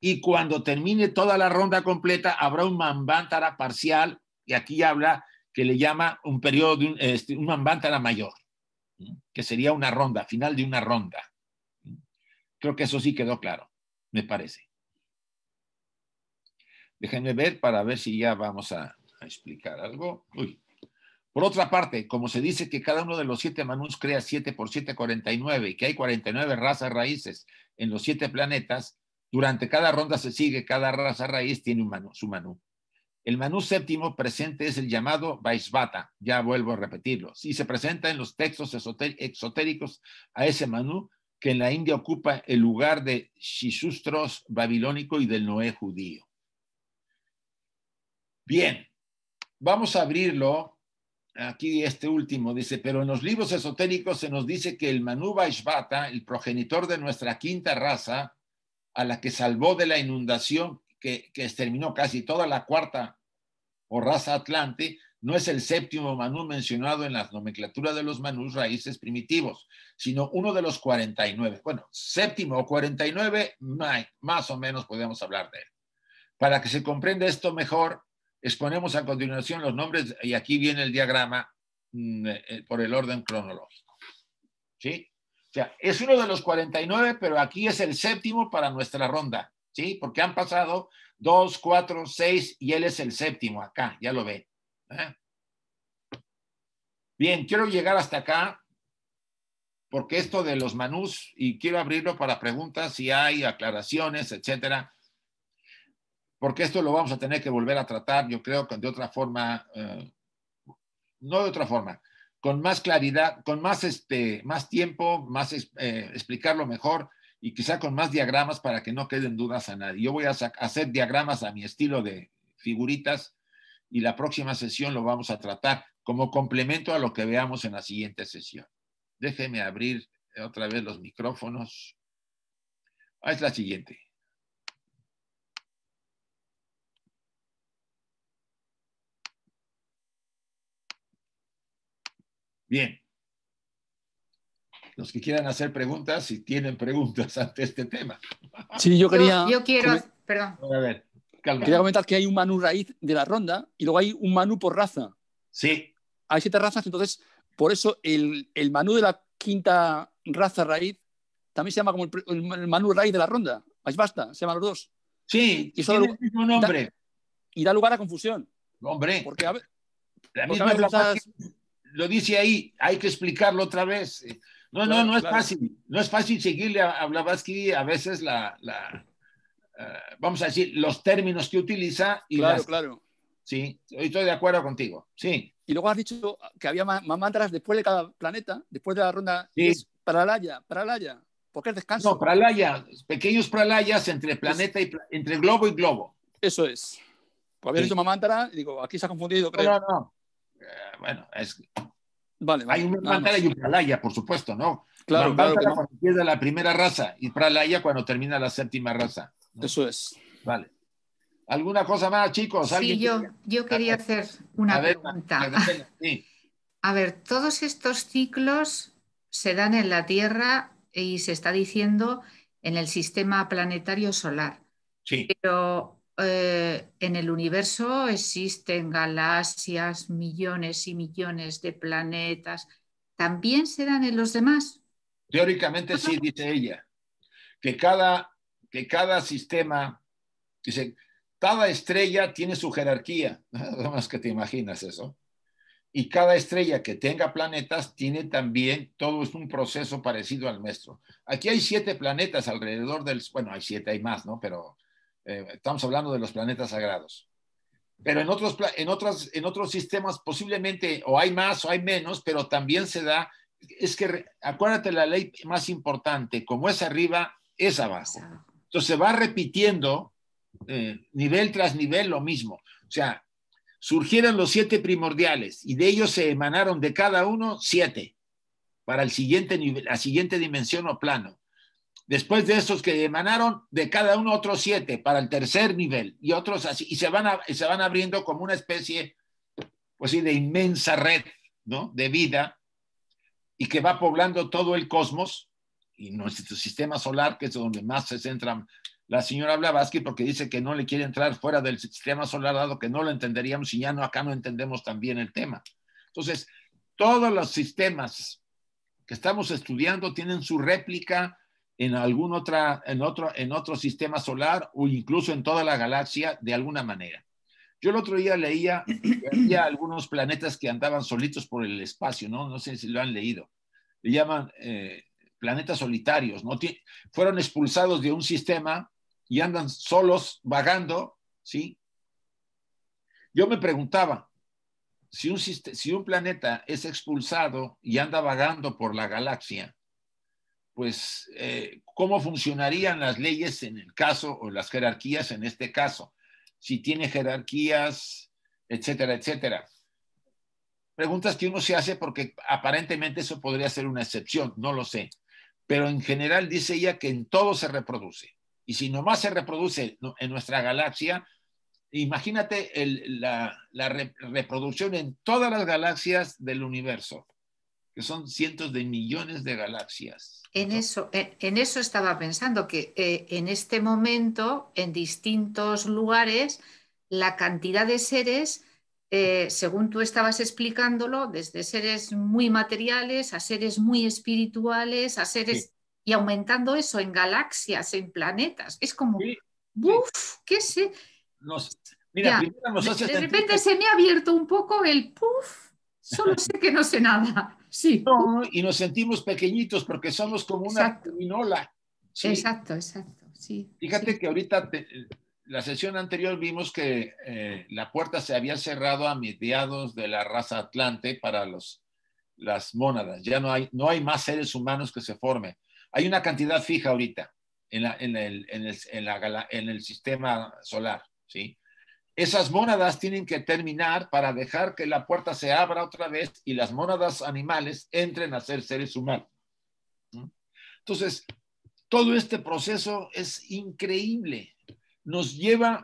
y cuando termine toda la ronda completa habrá un mambántara parcial, y aquí habla que le llama un periodo de un, este, mambántara mayor, que sería una ronda, final de una ronda. Creo que eso sí quedó claro, me parece. Déjenme ver para ver si ya vamos a, explicar algo. Por otra parte, como se dice que cada uno de los siete manús crea 7 por 7, 49, y que hay 49 razas raíces en los siete planetas, durante cada ronda se sigue, cada raza raíz tiene un manú, su manú. El manú séptimo presente es el llamado Vaisvata, ya vuelvo a repetirlo, si se presenta en los textos exotéricos a ese manú que en la India ocupa el lugar de Shishustros babilónico y del Noé judío. Bien, vamos a abrirlo. Aquí este último dice, pero en los libros esotéricos se nos dice que el Manú Vaishvata, el progenitor de nuestra quinta raza, a la que salvó de la inundación que, que exterminó casi toda la cuarta o raza atlante, no es el séptimo manú mencionado en la nomenclatura de los manús raíces primitivos, sino uno de los 49. Bueno, séptimo o 49, más o menos podemos hablar de él. Para que se comprenda esto mejor, exponemos a continuación los nombres, y aquí viene el diagrama mm, eh, por el orden cronológico. ¿Sí? sea, es uno de los 49, pero aquí es el séptimo para nuestra ronda, ¿sí? Porque han pasado dos, cuatro, seis y él es el séptimo acá, ya lo ve. ¿eh? Bien, quiero llegar hasta acá porque esto de los manús y quiero abrirlo para preguntas si hay aclaraciones, etcétera. Porque esto lo vamos a tener que volver a tratar, yo creo que de otra forma, eh, no de otra forma, con más claridad, con más, este, más tiempo, más eh, explicarlo mejor y quizá con más diagramas para que no queden dudas a nadie. Yo voy a hacer diagramas a mi estilo de figuritas y la próxima sesión lo vamos a tratar como complemento a lo que veamos en la siguiente sesión. Déjeme abrir otra vez los micrófonos. Ah, es la siguiente. Bien. Los que quieran hacer preguntas, si tienen preguntas ante este tema. Sí, yo quería. Yo, quiero. Perdón. A ver, calma. Quería comentar que hay un Manu raíz de la ronda y luego hay un Manu por raza. Sí. Hay siete razas, entonces, por eso el, el Manu de la quinta raza raíz también se llama como el, el Manu raíz de la ronda. Ahí basta, se llaman los dos. Sí, y el mismo nombre. Da, y da lugar a confusión. Hombre. Porque a, la misma porque lo dice ahí, hay que explicarlo otra vez. No, no, no es fácil, no es fácil seguirle a, Blavatsky a veces la, eh, vamos a decir, los términos que utiliza. Y claro, claro. Sí, estoy de acuerdo contigo, sí. Y luego has dicho que había más, después de cada planeta, después de la ronda. Sí. Es Paralaya, Paralaya. ¿Por qué el descanso? No, pralaya. pequeños pralayas entre planeta y entre globo y globo. Eso es. Pues había dicho mamántara, digo, aquí se ha confundido, creo. No, no, no. Eh, bueno, es... Vale, Hay un y un Pralaya, por supuesto, ¿no? Claro, claro la primera raza y Pralaya cuando termina la séptima raza. Eso es. Vale. ¿Alguna cosa más, chicos? Sí, yo, yo quería hacer una pregunta. a ver, todos estos ciclos se dan en la Tierra y se está diciendo en el sistema planetario solar. Sí. Pero eh, en el universo existen galaxias, millones y millones de planetas. ¿También se dan en los demás? Teóricamente sí, dice ella, que cada, que cada sistema, dice, cada estrella tiene su jerarquía, nada más que te imaginas eso. Y cada estrella que tenga planetas tiene también, todo es un proceso parecido al nuestro. Aquí hay siete planetas alrededor del, bueno, hay siete, hay más, ¿no? Pero eh, estamos hablando de los planetas sagrados. Pero en otros, en, otras, en otros sistemas posiblemente o hay más o hay menos, pero también se da, es que acuérdate la ley más importante, como es arriba, es abajo. Entonces se va repitiendo eh, nivel tras nivel lo mismo. O sea, surgieron los siete primordiales y de ellos se emanaron de cada uno siete para el siguiente nivel, la siguiente dimensión o plano. Después de estos que emanaron, de cada uno otros siete para el tercer nivel y otros así, y se van, se van abriendo como una especie, pues sí, de inmensa red, ¿no? De vida y que va poblando todo el cosmos y nuestro sistema solar, que es donde más se centran la señora Blavatsky porque dice que no le quiere entrar fuera del sistema solar, dado que no lo entenderíamos y ya no acá no entendemos también el tema. Entonces, todos los sistemas que estamos estudiando tienen su réplica en algún otra, en otro, en otro sistema solar o incluso en toda la galaxia de alguna manera. Yo el otro día leía, algunos planetas que andaban solitos por el espacio, ¿no? No sé si lo han leído. Le llaman eh, planetas solitarios, ¿no? fueron expulsados de un sistema y andan solos, vagando, ¿sí? Yo me preguntaba, si un, si un planeta es expulsado y anda vagando por la galaxia, pues, eh, cómo funcionarían las leyes en el caso o las jerarquías en este caso, si tiene jerarquías, etcétera, etcétera. Preguntas que uno se hace porque aparentemente eso podría ser una excepción, no lo sé. Pero en general dice ella que en todo se reproduce. Y si nomás se reproduce en nuestra galaxia, imagínate la, reproducción en todas las galaxias del universo que son cientos de millones de galaxias. En eso, en, eso estaba pensando, que eh, en este momento, en distintos lugares, la cantidad de seres, eh, según tú estabas explicándolo, desde seres muy materiales a seres muy espirituales, a seres... Y aumentando eso en galaxias, en planetas. Es como, ¡buf! ¿Qué sé? de, repente se me ha abierto un poco el puff, solo sé que no sé nada. Sí. y nos sentimos pequeñitos porque somos como una minola. Exacto, exacto. Sí, Fíjate que ahorita, la sesión anterior vimos que eh, la puerta se había cerrado a mediados de la raza atlante para los, las mónadas. Ya no hay, no hay más seres humanos que se formen. Hay una cantidad fija ahorita en, el, en el sistema solar, ¿sí? Esas mónadas tienen que terminar para dejar que la puerta se abra otra vez y las mónadas animales entren a ser seres humanos. Entonces, todo este proceso es increíble. Nos lleva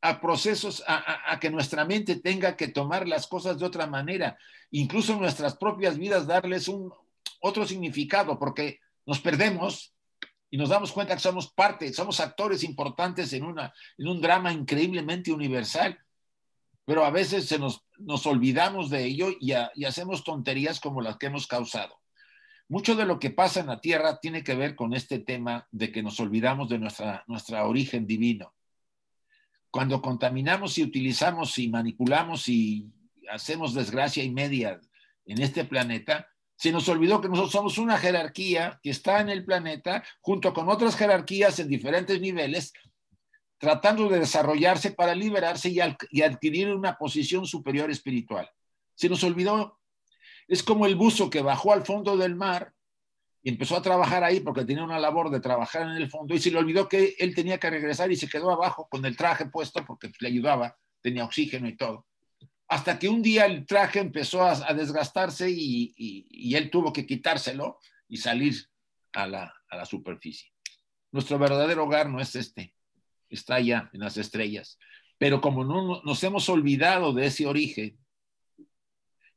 a procesos, a, que nuestra mente tenga que tomar las cosas de otra manera, incluso nuestras propias vidas darles un otro significado, porque nos perdemos y nos damos cuenta que somos parte, somos actores importantes en, una, en un drama increíblemente universal, pero a veces se nos, nos olvidamos de ello y, hacemos tonterías como las que hemos causado. Mucho de lo que pasa en la tierra tiene que ver con este tema de que nos olvidamos de nuestra, nuestra origen divino. Cuando contaminamos y utilizamos y manipulamos y hacemos desgracia y media en este planeta, se nos olvidó que nosotros somos una jerarquía que está en el planeta junto con otras jerarquías en diferentes niveles, tratando de desarrollarse para liberarse y, adquirir una posición superior espiritual. Se nos olvidó. Es como el buzo que bajó al fondo del mar y empezó a trabajar ahí porque tenía una labor de trabajar en el fondo y se le olvidó que él tenía que regresar y se quedó abajo con el traje puesto porque le ayudaba, tenía oxígeno y todo hasta que un día el traje empezó a, desgastarse y, él tuvo que quitárselo y salir a la, superficie. Nuestro verdadero hogar no es este, está allá en las estrellas. Pero como nos hemos olvidado de ese origen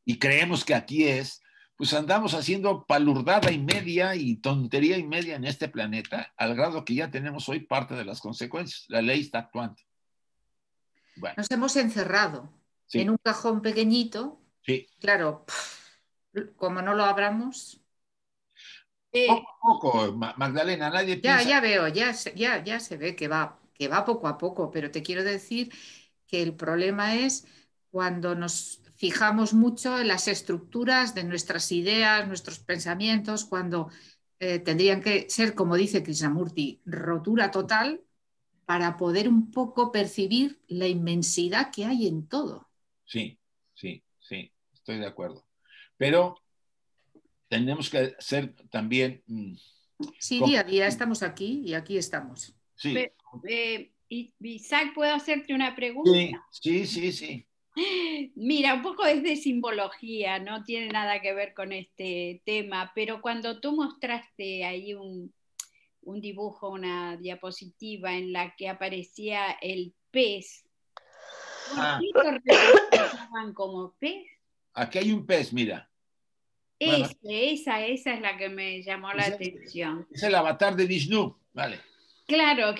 y creemos que aquí es, pues andamos haciendo palurdada y media y tontería y media en este planeta, al grado que ya tenemos hoy parte de las consecuencias. La ley está actuando. Bueno. Nos hemos encerrado en un cajón pequeñito. Claro, como no lo abramos. Eh, oh. poco a poco, Magdalena, nadie Ya, veo, ya, ya, ya se ve que va, que va poco a poco, pero te quiero decir que el problema es cuando nos fijamos mucho en las estructuras de nuestras ideas, nuestros pensamientos, cuando eh, tendrían que ser, como dice Krishnamurti, rotura total para poder un poco percibir la inmensidad que hay en todo. Sí, sí, sí, estoy de acuerdo. Pero tenemos que ser también... Mm, sí, día a día estamos aquí y aquí estamos. Sí. Eh, Isaac, ¿puedo hacerte una pregunta? Sí, sí, sí. Mira, un poco es de simbología, no tiene nada que ver con este tema, pero cuando tú mostraste ahí un dibujo, una diapositiva en la que aparecía el pez Ah. como Aquí hay un pez, mira. esa, esa es la que me llamó la atención. Es el avatar de Vishnu, vale. Claro,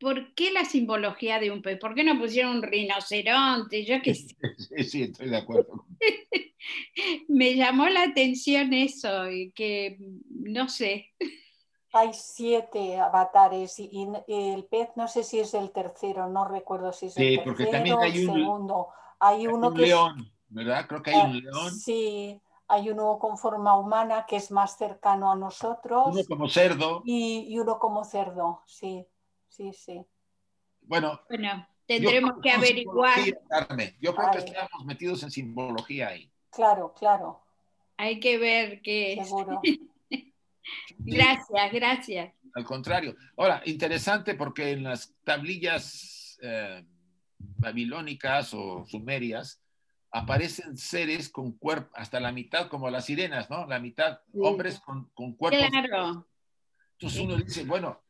¿por qué la simbología de un pez? ¿Por qué no pusieron un rinoceronte? Yo qué sé. Sí, sí, estoy de acuerdo. me llamó la atención eso, que no sé hay siete avatares y, el pez no sé si es el tercero, no recuerdo si es sí, el porque también hay segundo. Hay uno un león, ¿verdad? Creo que hay un ah, león. Sí, hay uno con forma humana que es más cercano a nosotros. Uno como cerdo. Y, uno como cerdo, sí, sí, sí. Bueno, tendremos que averiguar. Yo creo que estamos metidos en simbología ahí. Claro, claro. Hay que ver qué. Seguro. Gracias, gracias. Al contrario. Ahora, interesante porque en las tablillas eh, babilónicas o sumerias aparecen seres con cuerpo, hasta la mitad como las sirenas, ¿no? La mitad, hombres con, con cuerpo. Claro. Entonces uno dice, bueno...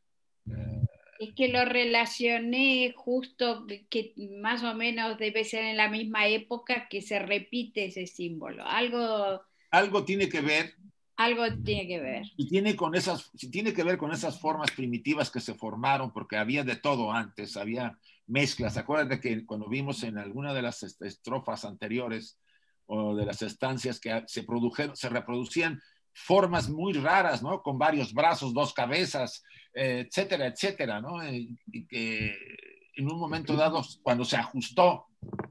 Eh, es que lo relacioné justo, que más o menos debe ser en la misma época que se repite ese símbolo. Algo... Algo tiene que ver, algo tiene que ver. Y tiene, con esas, tiene que ver con esas formas primitivas que se formaron, porque había de todo antes, había mezclas. Acuérdate que cuando vimos en alguna de las estrofas anteriores o de las estancias que se produjeron, se reproducían formas muy raras, ¿no? Con varios brazos, dos cabezas, eh, etcétera, etcétera, ¿no? Eh, y que en un momento dado, cuando se ajustó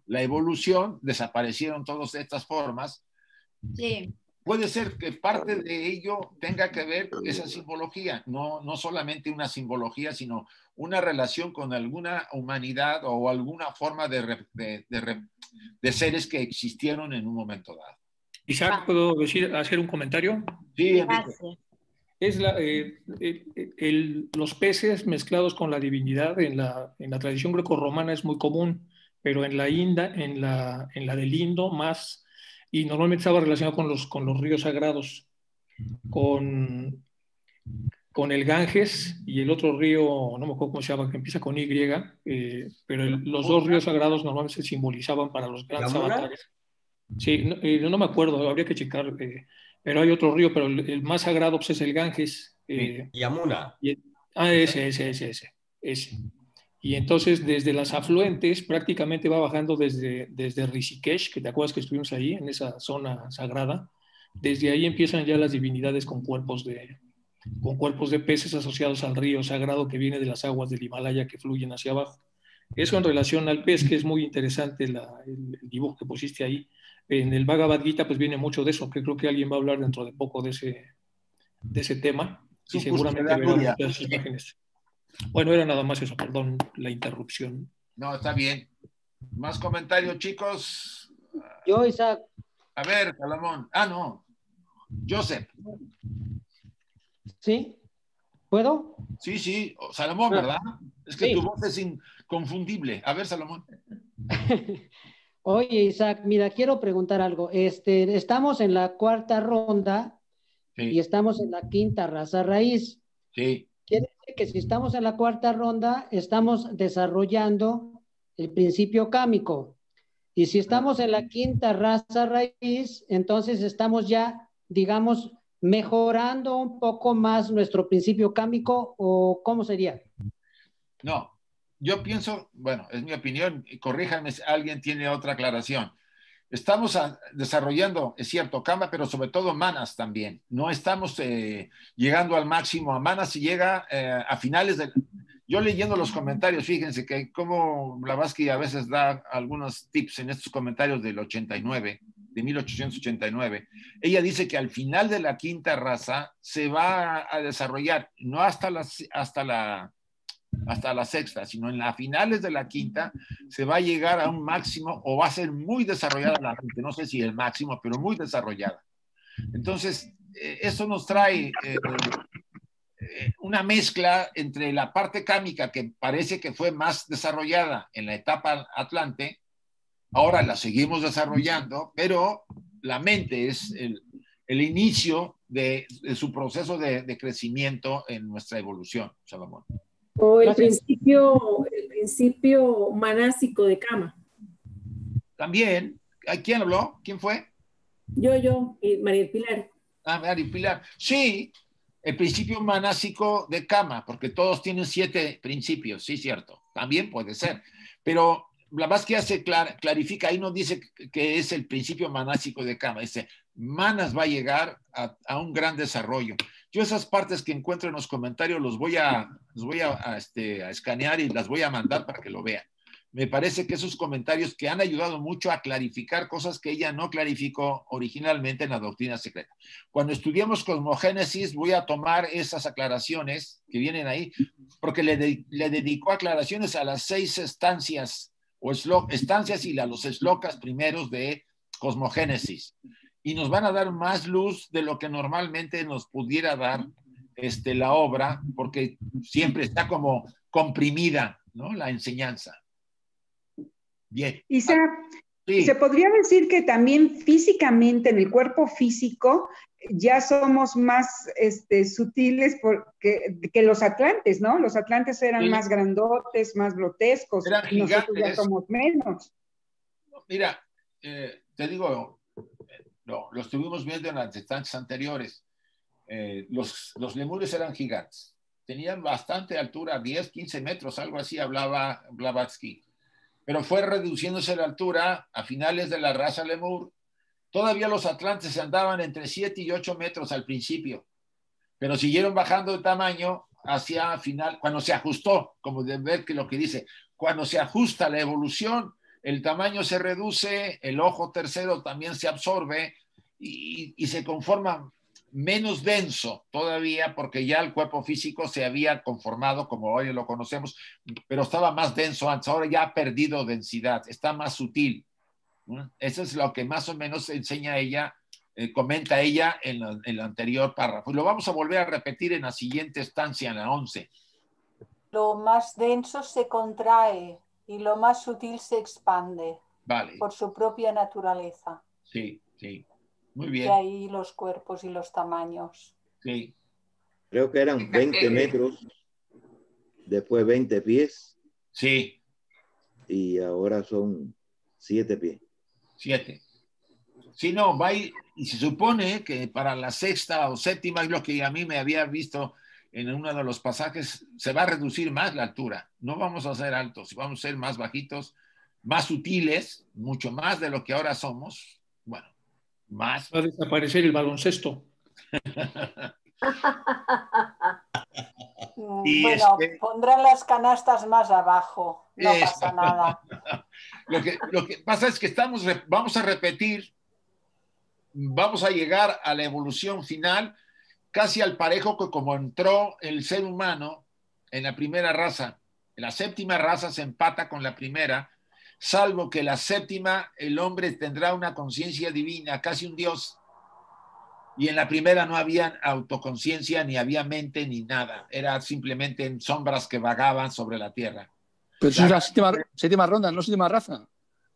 la evolución, desaparecieron todas estas formas. Sí. Puede ser que parte de ello tenga que ver esa simbología, no, no solamente una simbología, sino una relación con alguna humanidad o alguna forma de, seres que existieron en un momento dado. Isaac, ah. ¿puedo hacer un comentario? Sí, Es la, eh, eh, eh, los peces mezclados con la divinidad en la, en la tradición grecorromana es muy común, pero en la, inda, en la, en la del Indo más y normalmente estaba relacionado con los, con los ríos sagrados, con, con el Ganges y el otro río, no me acuerdo cómo se llama, que empieza con Y, eh, pero los dos ríos sagrados normalmente se simbolizaban para los grandes avatares. Sí, eh, no, me acuerdo, habría que checar, eh, pero hay otro río, pero el, más sagrado pues, es el Ganges. Yamuna. Y, ah, ese, ese, ese. ese. Y entonces desde las afluentes prácticamente va bajando desde, desde Rishikesh, que te acuerdas que estuvimos ahí, en esa zona sagrada. Desde ahí empiezan ya las divinidades con cuerpos de, con cuerpos de peces asociados al río sagrado que viene de las aguas del Himalaya que fluyen hacia abajo. Eso en relación al pez, que es muy interesante el, dibujo que pusiste ahí. En el Bhagavad Gita pues viene mucho de eso, que creo que alguien va a hablar dentro de poco de ese, de ese tema. Y seguramente verán imágenes. Bueno, era nada más eso, perdón la interrupción. No, está bien. ¿Más comentarios, chicos? Yo, Isaac. A ver, Salomón. Ah, no. Joseph. ¿Sí? ¿Puedo? Sí, sí. Salomón, ah, ¿verdad? Es que tu voz es inconfundible. A ver, Salomón. Oye, Isaac, mira, quiero preguntar algo. Este, estamos en la cuarta ronda y estamos en la quinta raza raíz. Sí. Quiere decir que si estamos en la cuarta ronda, estamos desarrollando el principio cámico. Y si estamos en la quinta raza raíz, entonces estamos ya, digamos, mejorando un poco más nuestro principio cámico o cómo sería? No, yo pienso, bueno, es mi opinión, corríjanme si alguien tiene otra aclaración. Estamos desarrollando, es cierto, cama, pero sobre todo Manas también. No estamos eh, llegando al máximo. A Manas se llega eh, a finales de... Yo leyendo los comentarios, fíjense que como Blavatsky a veces da algunos tips en estos comentarios del 89, de 1889, ella dice que al final de la quinta raza se va a desarrollar, no hasta la, hasta la hasta la sexta, sino en las finales de la quinta se va a llegar a un máximo o va a ser muy desarrollada la mente, no sé si el máximo, pero muy desarrollada. Entonces, eh, eso nos trae eh, eh, una mezcla entre la parte cámica que parece que fue más desarrollada en la etapa Atlante, ahora la seguimos desarrollando, pero la mente es el, inicio de, su proceso de, de crecimiento en nuestra evolución, Salomón. O el principio, el principio manásico de cama. También. ¿A quién habló? ¿Quién fue? Yo, yo, y María Pilar. Ah, María Pilar. Sí, el principio manásico de cama, porque todos tienen siete principios, sí, cierto. También puede ser. Pero la que hace se clarifica, ahí no dice que es el principio manásico de cama, dice, manas va a llegar a, un gran desarrollo. Yo esas partes que encuentro en los comentarios los voy a los voy este, a, escanear y las voy a mandar para que lo vean. Me parece que esos comentarios que han ayudado mucho a clarificar cosas que ella no clarificó originalmente en la doctrina secreta. Cuando estudiemos cosmogénesis, voy a tomar esas aclaraciones que vienen ahí, porque le, dedicó aclaraciones a las seis estancias o estancias y a los eslocas primeros de cosmogénesis. Y nos van a dar más luz de lo que normalmente nos pudiera dar este, la obra, porque siempre está como comprimida ¿no? la enseñanza. Bien. Isa, se podría decir que también físicamente, en el cuerpo físico, ya somos más este, sutiles porque, que los atlantes, ¿no? Los atlantes eran más grandotes, más grotescos, y nosotros ya somos menos. Mira, eh, te digo, eh, no, los tuvimos viendo en las distancias anteriores. Eh, los, los lemures eran gigantes, tenían bastante altura, 10, 15 metros, algo así hablaba Blavatsky. Pero fue reduciéndose la altura a finales de la raza lemur. Todavía los atlantes andaban entre 7 y 8 metros al principio, pero siguieron bajando de tamaño hacia final, cuando se ajustó, como de ver que lo que dice, cuando se ajusta la evolución, el tamaño se reduce, el ojo tercero también se absorbe y, y se conforman menos denso todavía, porque ya el cuerpo físico se había conformado como hoy lo conocemos, pero estaba más denso antes, ahora ya ha perdido densidad, está más sutil. Eso es lo que más o menos enseña ella, eh, comenta ella en, el anterior párrafo. Y lo vamos a volver a repetir en la siguiente estancia, en la 11. Lo más denso se contrae y lo más sutil se expande vale. por su propia naturaleza. Sí, sí. Muy bien. De ahí los cuerpos y los tamaños. Sí. Creo que eran 20 metros, después 20 pies. Sí. Y ahora son 7 pies. 7. Si no, va y, se supone que para la sexta o séptima, es lo que a mí me había visto en uno de los pasajes, se va a reducir más la altura. No vamos a ser altos, vamos a ser más bajitos, más sutiles, mucho más de lo que ahora somos. Bueno, más. Va a desaparecer el baloncesto. Mm, y bueno, pondrán las canastas más abajo, no pasa nada. lo, que, pasa es que estamos, vamos a repetir, vamos a llegar a la evolución final casi al parejo que como entró el ser humano en la primera raza. la séptima raza se empata con la primera salvo que la séptima el hombre tendrá una conciencia divina, casi un Dios. Y en la primera no había autoconciencia, ni había mente, ni nada. Era simplemente sombras que vagaban sobre la tierra. Pero es la séptima, ronda, no séptima raza.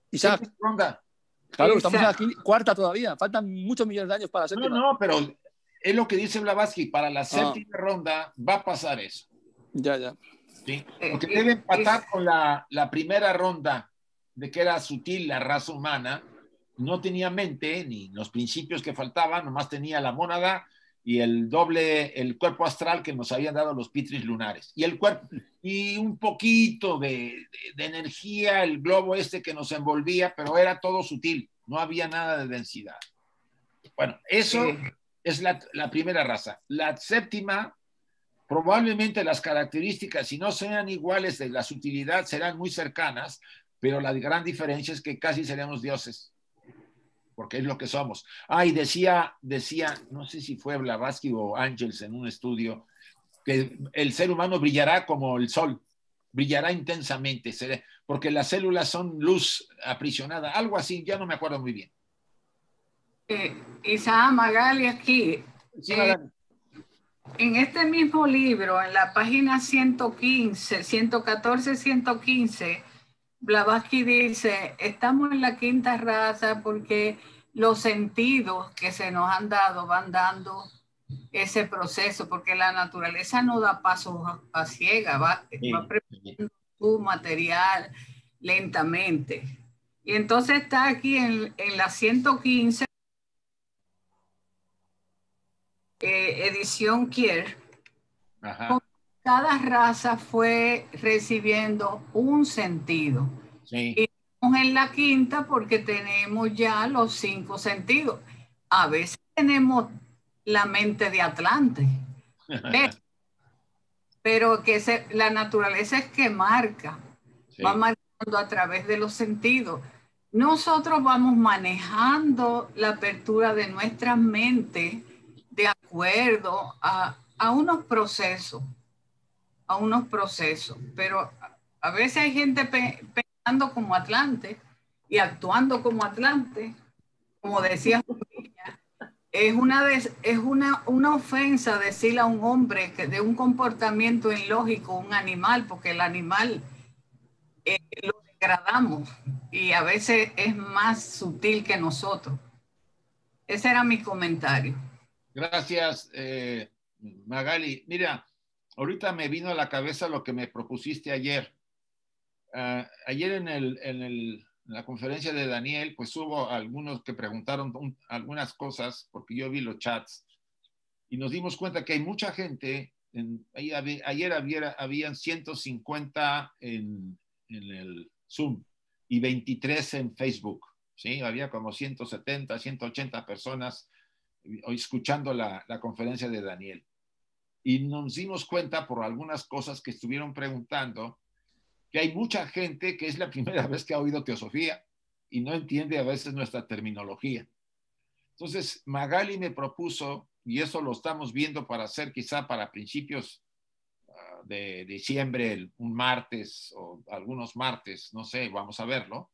Isaac. Séptima ronda. Claro, estamos aquí, cuarta todavía. Faltan muchos millones de años para la séptima. No, no, pero es lo que dice Blavatsky. Para la ah. séptima ronda va a pasar eso. Ya, ya. ¿Sí? Porque debe empatar con la primera ronda de que era sutil la raza humana, no tenía mente ni los principios que faltaban, nomás tenía la mónada y el doble, el cuerpo astral que nos habían dado los pitris lunares. Y el cuerpo, y un poquito de, energía, el globo este que nos envolvía, pero era todo sutil, no había nada de densidad. Bueno, eso es la, la primera raza. La séptima, probablemente las características, si no sean iguales de la sutilidad, serán muy cercanas, pero la gran diferencia es que casi seríamos dioses, porque es lo que somos. Ay, ah, decía, decía, no sé si fue Blavatsky o Ángels en un estudio, que el ser humano brillará como el sol, brillará intensamente, porque las células son luz aprisionada, algo así, ya no me acuerdo muy bien. Eh, Isa Magali aquí. Eh, en este mismo libro, en la página 115, 114, 115, Blavatsky dice, estamos en la quinta raza porque los sentidos que se nos han dado van dando ese proceso, porque la naturaleza no da pasos a, ciega, va, preparando su material lentamente. Y entonces está aquí en, la 115, eh, edición Kier, Ajá cada raza fue recibiendo un sentido. Y estamos en la quinta porque tenemos ya los cinco sentidos. A veces tenemos la mente de Atlante, pero, que la naturaleza es que marca, va marcando a través de los sentidos. Nosotros vamos manejando la apertura de nuestra mente de acuerdo a, a unos procesos a unos procesos, pero a veces hay gente pensando como Atlante y actuando como Atlante, como decía es una, es una, una ofensa decirle a un hombre que de un comportamiento ilógico, un animal, porque el animal eh, lo degradamos y a veces es más sutil que nosotros. Ese era mi comentario. Gracias, eh, Magali. Mira, Ahorita me vino a la cabeza lo que me propusiste ayer. Ah, ayer en, la conferencia de Daniel, pues hubo algunos que preguntaron algunas cosas, porque yo vi los chats, y nos dimos cuenta que hay mucha gente, en, ayer, había, habían 150 en, en el Zoom y 23 en Facebook, ¿sí? Había como 170, 180 personas eh, escuchando la conferencia de Daniel y nos dimos cuenta por algunas cosas que estuvieron preguntando que hay mucha gente que es la primera vez que ha oído teosofía y no entiende a veces nuestra terminología. Entonces, Magali me propuso, y eso lo estamos viendo para hacer quizá para principios ah, de diciembre, un martes o algunos martes, no sé, vamos a verlo,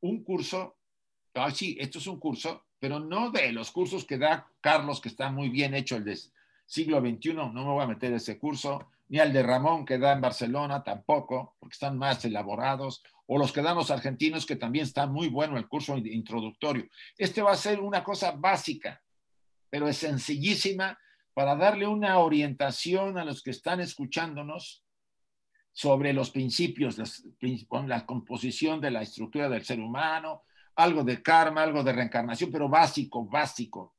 un curso, ah, sí, esto es un curso, pero no de los cursos que da Carlos, que está muy bien hecho el de siglo XXI, no me voy a meter ese curso, ni al de Ramón que da en Barcelona tampoco, porque están más elaborados, o los que dan los argentinos, que también está muy bueno el curso introductorio. Este va a ser una cosa básica, pero es sencillísima para darle una orientación a los que están escuchándonos sobre los principios, la composición de la estructura del ser humano, algo de karma, algo de reencarnación, pero básico, básico,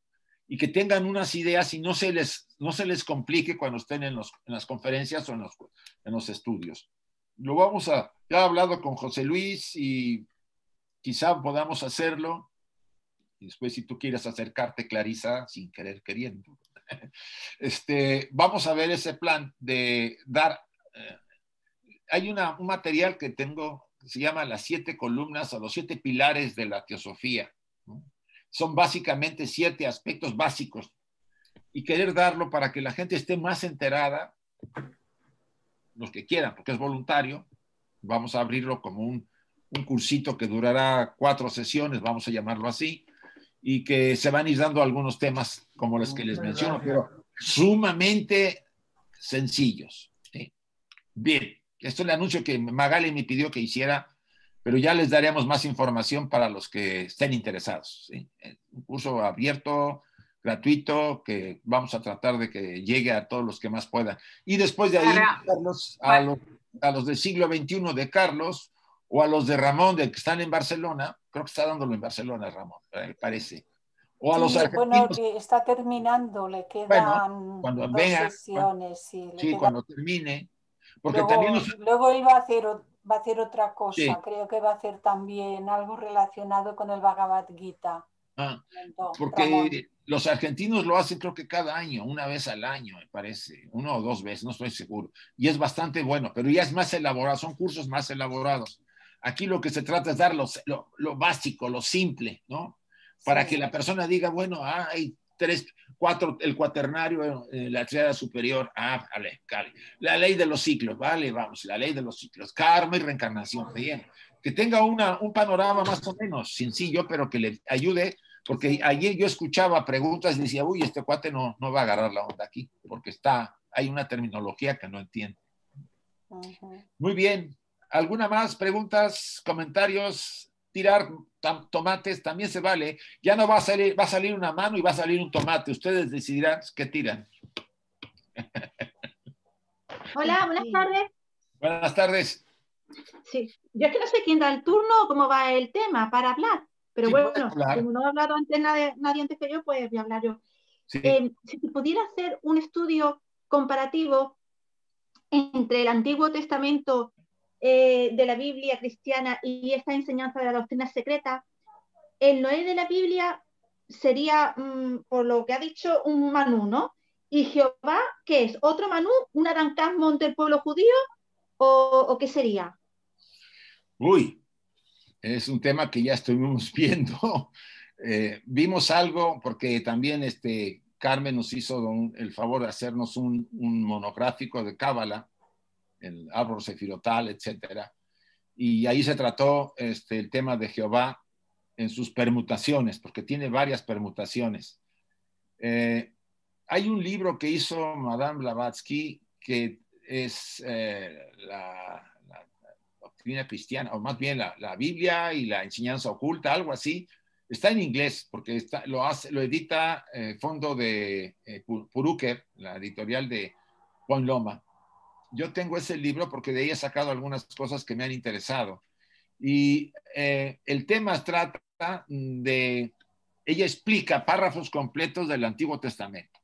y que tengan unas ideas y no se les, no se les complique cuando estén en, los, en las conferencias o en los, en los estudios. Lo vamos a, ya he hablado con José Luis y quizá podamos hacerlo. después, si tú quieres acercarte, Clarisa, sin querer queriendo, este, vamos a ver ese plan de dar. Eh, hay un material que tengo, se llama Las siete columnas o los siete pilares de la teosofía son básicamente siete aspectos básicos y querer darlo para que la gente esté más enterada, los que quieran, porque es voluntario, vamos a abrirlo como un, cursito que durará cuatro sesiones, vamos a llamarlo así, y que se van a ir dando algunos temas como los que les menciono, pero sumamente sencillos. Bien, esto es el anuncio que Magali me pidió que hiciera pero ya les daremos más información para los que estén interesados. Eh, un curso abierto, gratuito, que vamos a tratar de que llegue a todos los que más puedan. Y después de ahí, a, los, del siglo XXI de Carlos o a los de Ramón, de, que están en Barcelona, creo que está dándolo en Barcelona, Ramón, parece. O los Bueno, está terminando, le quedan bueno, cuando sesiones. sí, cuando termine. Porque luego, también luego él a hacer va a hacer otra cosa, creo que va a hacer también algo relacionado con el Bhagavad Gita. Ah, porque los argentinos lo hacen creo que cada año, una vez al año, me parece, uno o dos veces, no estoy seguro. Y es bastante bueno, pero ya es más elaborado, son cursos más elaborados. Aquí lo que se trata es dar los, lo, básico, lo simple, ¿no? Para que la persona diga, bueno, hay tres, cuatro, el cuaternario, la triada superior, ah, vale, la ley de los ciclos, vale, vamos, la ley de los ciclos, karma y reencarnación, bien, que tenga una, un panorama más o menos sencillo, pero que le ayude, porque ayer yo escuchaba preguntas y decía, uy, este cuate no, no va a agarrar la onda aquí, porque está, hay una terminología que no entiende. Muy bien, ¿alguna más? ¿Preguntas? ¿Comentarios? tirar tomates, también se vale. Ya no va a salir, va a salir una mano y va a salir un tomate. Ustedes decidirán qué tiran. Hola, buenas tardes. Buenas tardes. Sí, yo es que no sé quién da el turno o cómo va el tema para hablar, pero bueno, como no ha hablado antes nadie, nadie, antes que yo, pues voy a hablar yo. Eh, si pudiera hacer un estudio comparativo entre el Antiguo Testamento eh, de la Biblia cristiana y esta enseñanza de la doctrina secreta, el Noé de la Biblia sería, mm, por lo que ha dicho, un Manú, ¿no? Y Jehová, ¿qué es? ¿Otro Manú? ¿Un ante el pueblo judío? ¿O, qué sería? Uy, es un tema que ya estuvimos viendo. Eh, vimos algo, porque también este, Carmen nos hizo el favor de hacernos un, un monográfico de Cábala el árbol sefirotal, etcétera. Y ahí se trató este, el tema de Jehová en sus permutaciones, porque tiene varias permutaciones. Eh, hay un libro que hizo Madame Blavatsky que es eh, la, doctrina cristiana, o más bien la, la, Biblia y la enseñanza oculta, algo así. Está en inglés porque está, lo, hace, lo edita eh, Fondo de eh, Puruker, la editorial de Juan Loma yo tengo ese libro porque de ella he sacado algunas cosas que me han interesado. Y eh, el tema trata de, ella explica párrafos completos del Antiguo Testamento.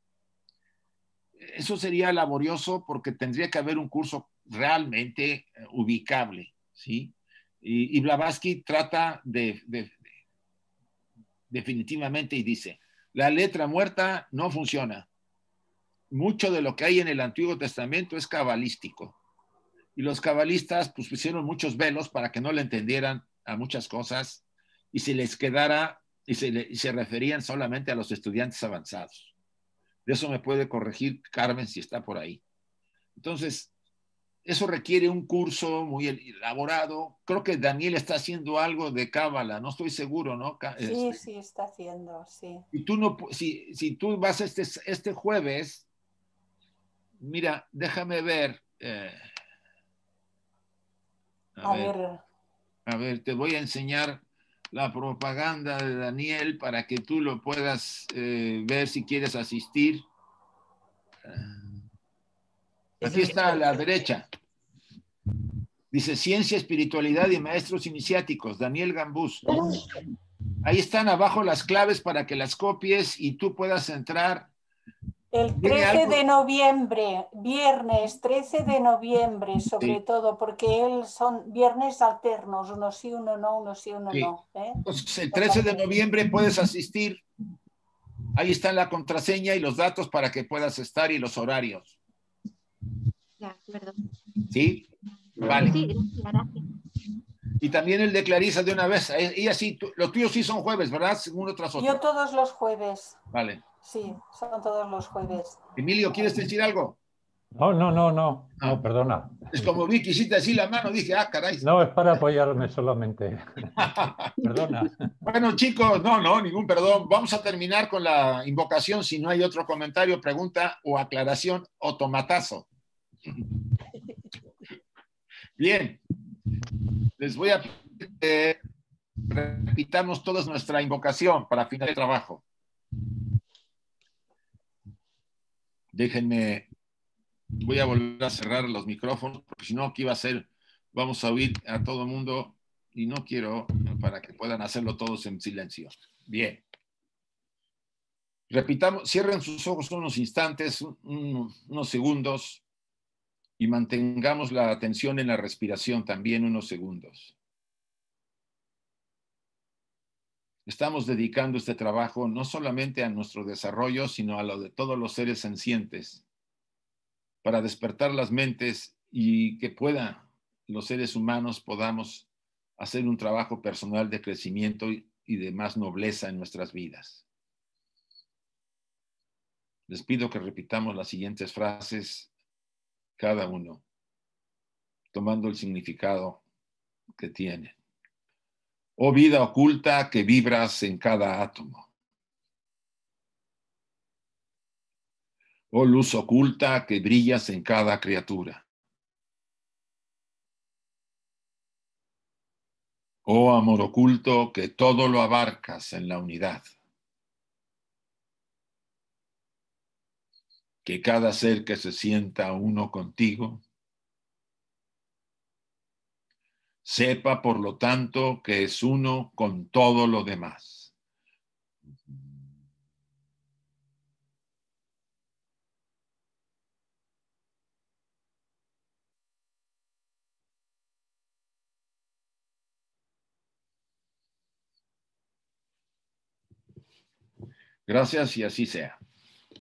Eso sería laborioso porque tendría que haber un curso realmente eh, ubicable, ¿sí? Y, Blavatsky trata de definitivamente y dice, la letra muerta no funciona mucho de lo que hay en el Antiguo Testamento es cabalístico. Y los cabalistas pues pusieron muchos velos para que no le entendieran a muchas cosas y se les quedara y se, se referían solamente a los estudiantes avanzados. De eso me puede corregir Carmen si está por ahí. Entonces, eso requiere un curso muy elaborado. Creo que Daniel está haciendo algo de cábala, no estoy seguro, ¿no? sí, este. sí, está haciendo, sí. Y tú no, si, si tú vas este, este jueves, Mira, déjame ver. Eh, a, ver, A ver, te voy a enseñar la propaganda de Daniel para que tú lo puedas eh, ver si quieres asistir. Aquí está a la derecha. Dice Ciencia, Espiritualidad y Maestros Iniciáticos, Daniel Gambús. Ahí están abajo las claves para que las copies y tú puedas entrar el 13 de noviembre, viernes 13 de noviembre, sobre todo, porque él son viernes alternos, uno sí, uno no, uno sí, uno no. ¿eh? el 13 de noviembre puedes asistir. Ahí está la contraseña y los datos para que puedas estar y los horarios. ¿Sí? Vale. Y también el de Clarisa de una vez. Y eh, así, los tuyos sí son jueves, ¿verdad? Según otras otras. Yo todos los jueves. Vale. Sí, son todos los jueves. Emilio, ¿quieres decir algo? No, no, no, no. No, perdona. Es como vi, te así la mano, dije, ah, caray. No, es para apoyarme solamente. perdona. Bueno, chicos, no, no, ningún perdón. Vamos a terminar con la invocación. Si no hay otro comentario, pregunta o aclaración o tomatazo. Bien. Les voy a repitamos todos nuestra invocación para final de trabajo. Déjenme, voy a volver a cerrar los micrófonos, porque si no, ¿qué va a ser, vamos a oír a todo el mundo y no quiero para que puedan hacerlo todos en silencio. Bien. Repitamos, cierren sus ojos unos instantes, unos segundos, y mantengamos la atención en la respiración también unos segundos. estamos dedicando este trabajo no solamente a nuestro desarrollo, sino a lo de todos los seres sencientes, para despertar las mentes y que puedan los seres humanos podamos hacer un trabajo personal de crecimiento y de más nobleza en nuestras vidas. Les pido que repitamos las siguientes frases cada uno, tomando el significado que tienen oh vida oculta que vibras en cada átomo. Oh luz oculta que brillas en cada criatura. Oh amor oculto que todo lo abarcas en la unidad. Que cada ser que se sienta uno contigo Sepa, por lo tanto, que es uno con todo lo demás. Gracias y así sea.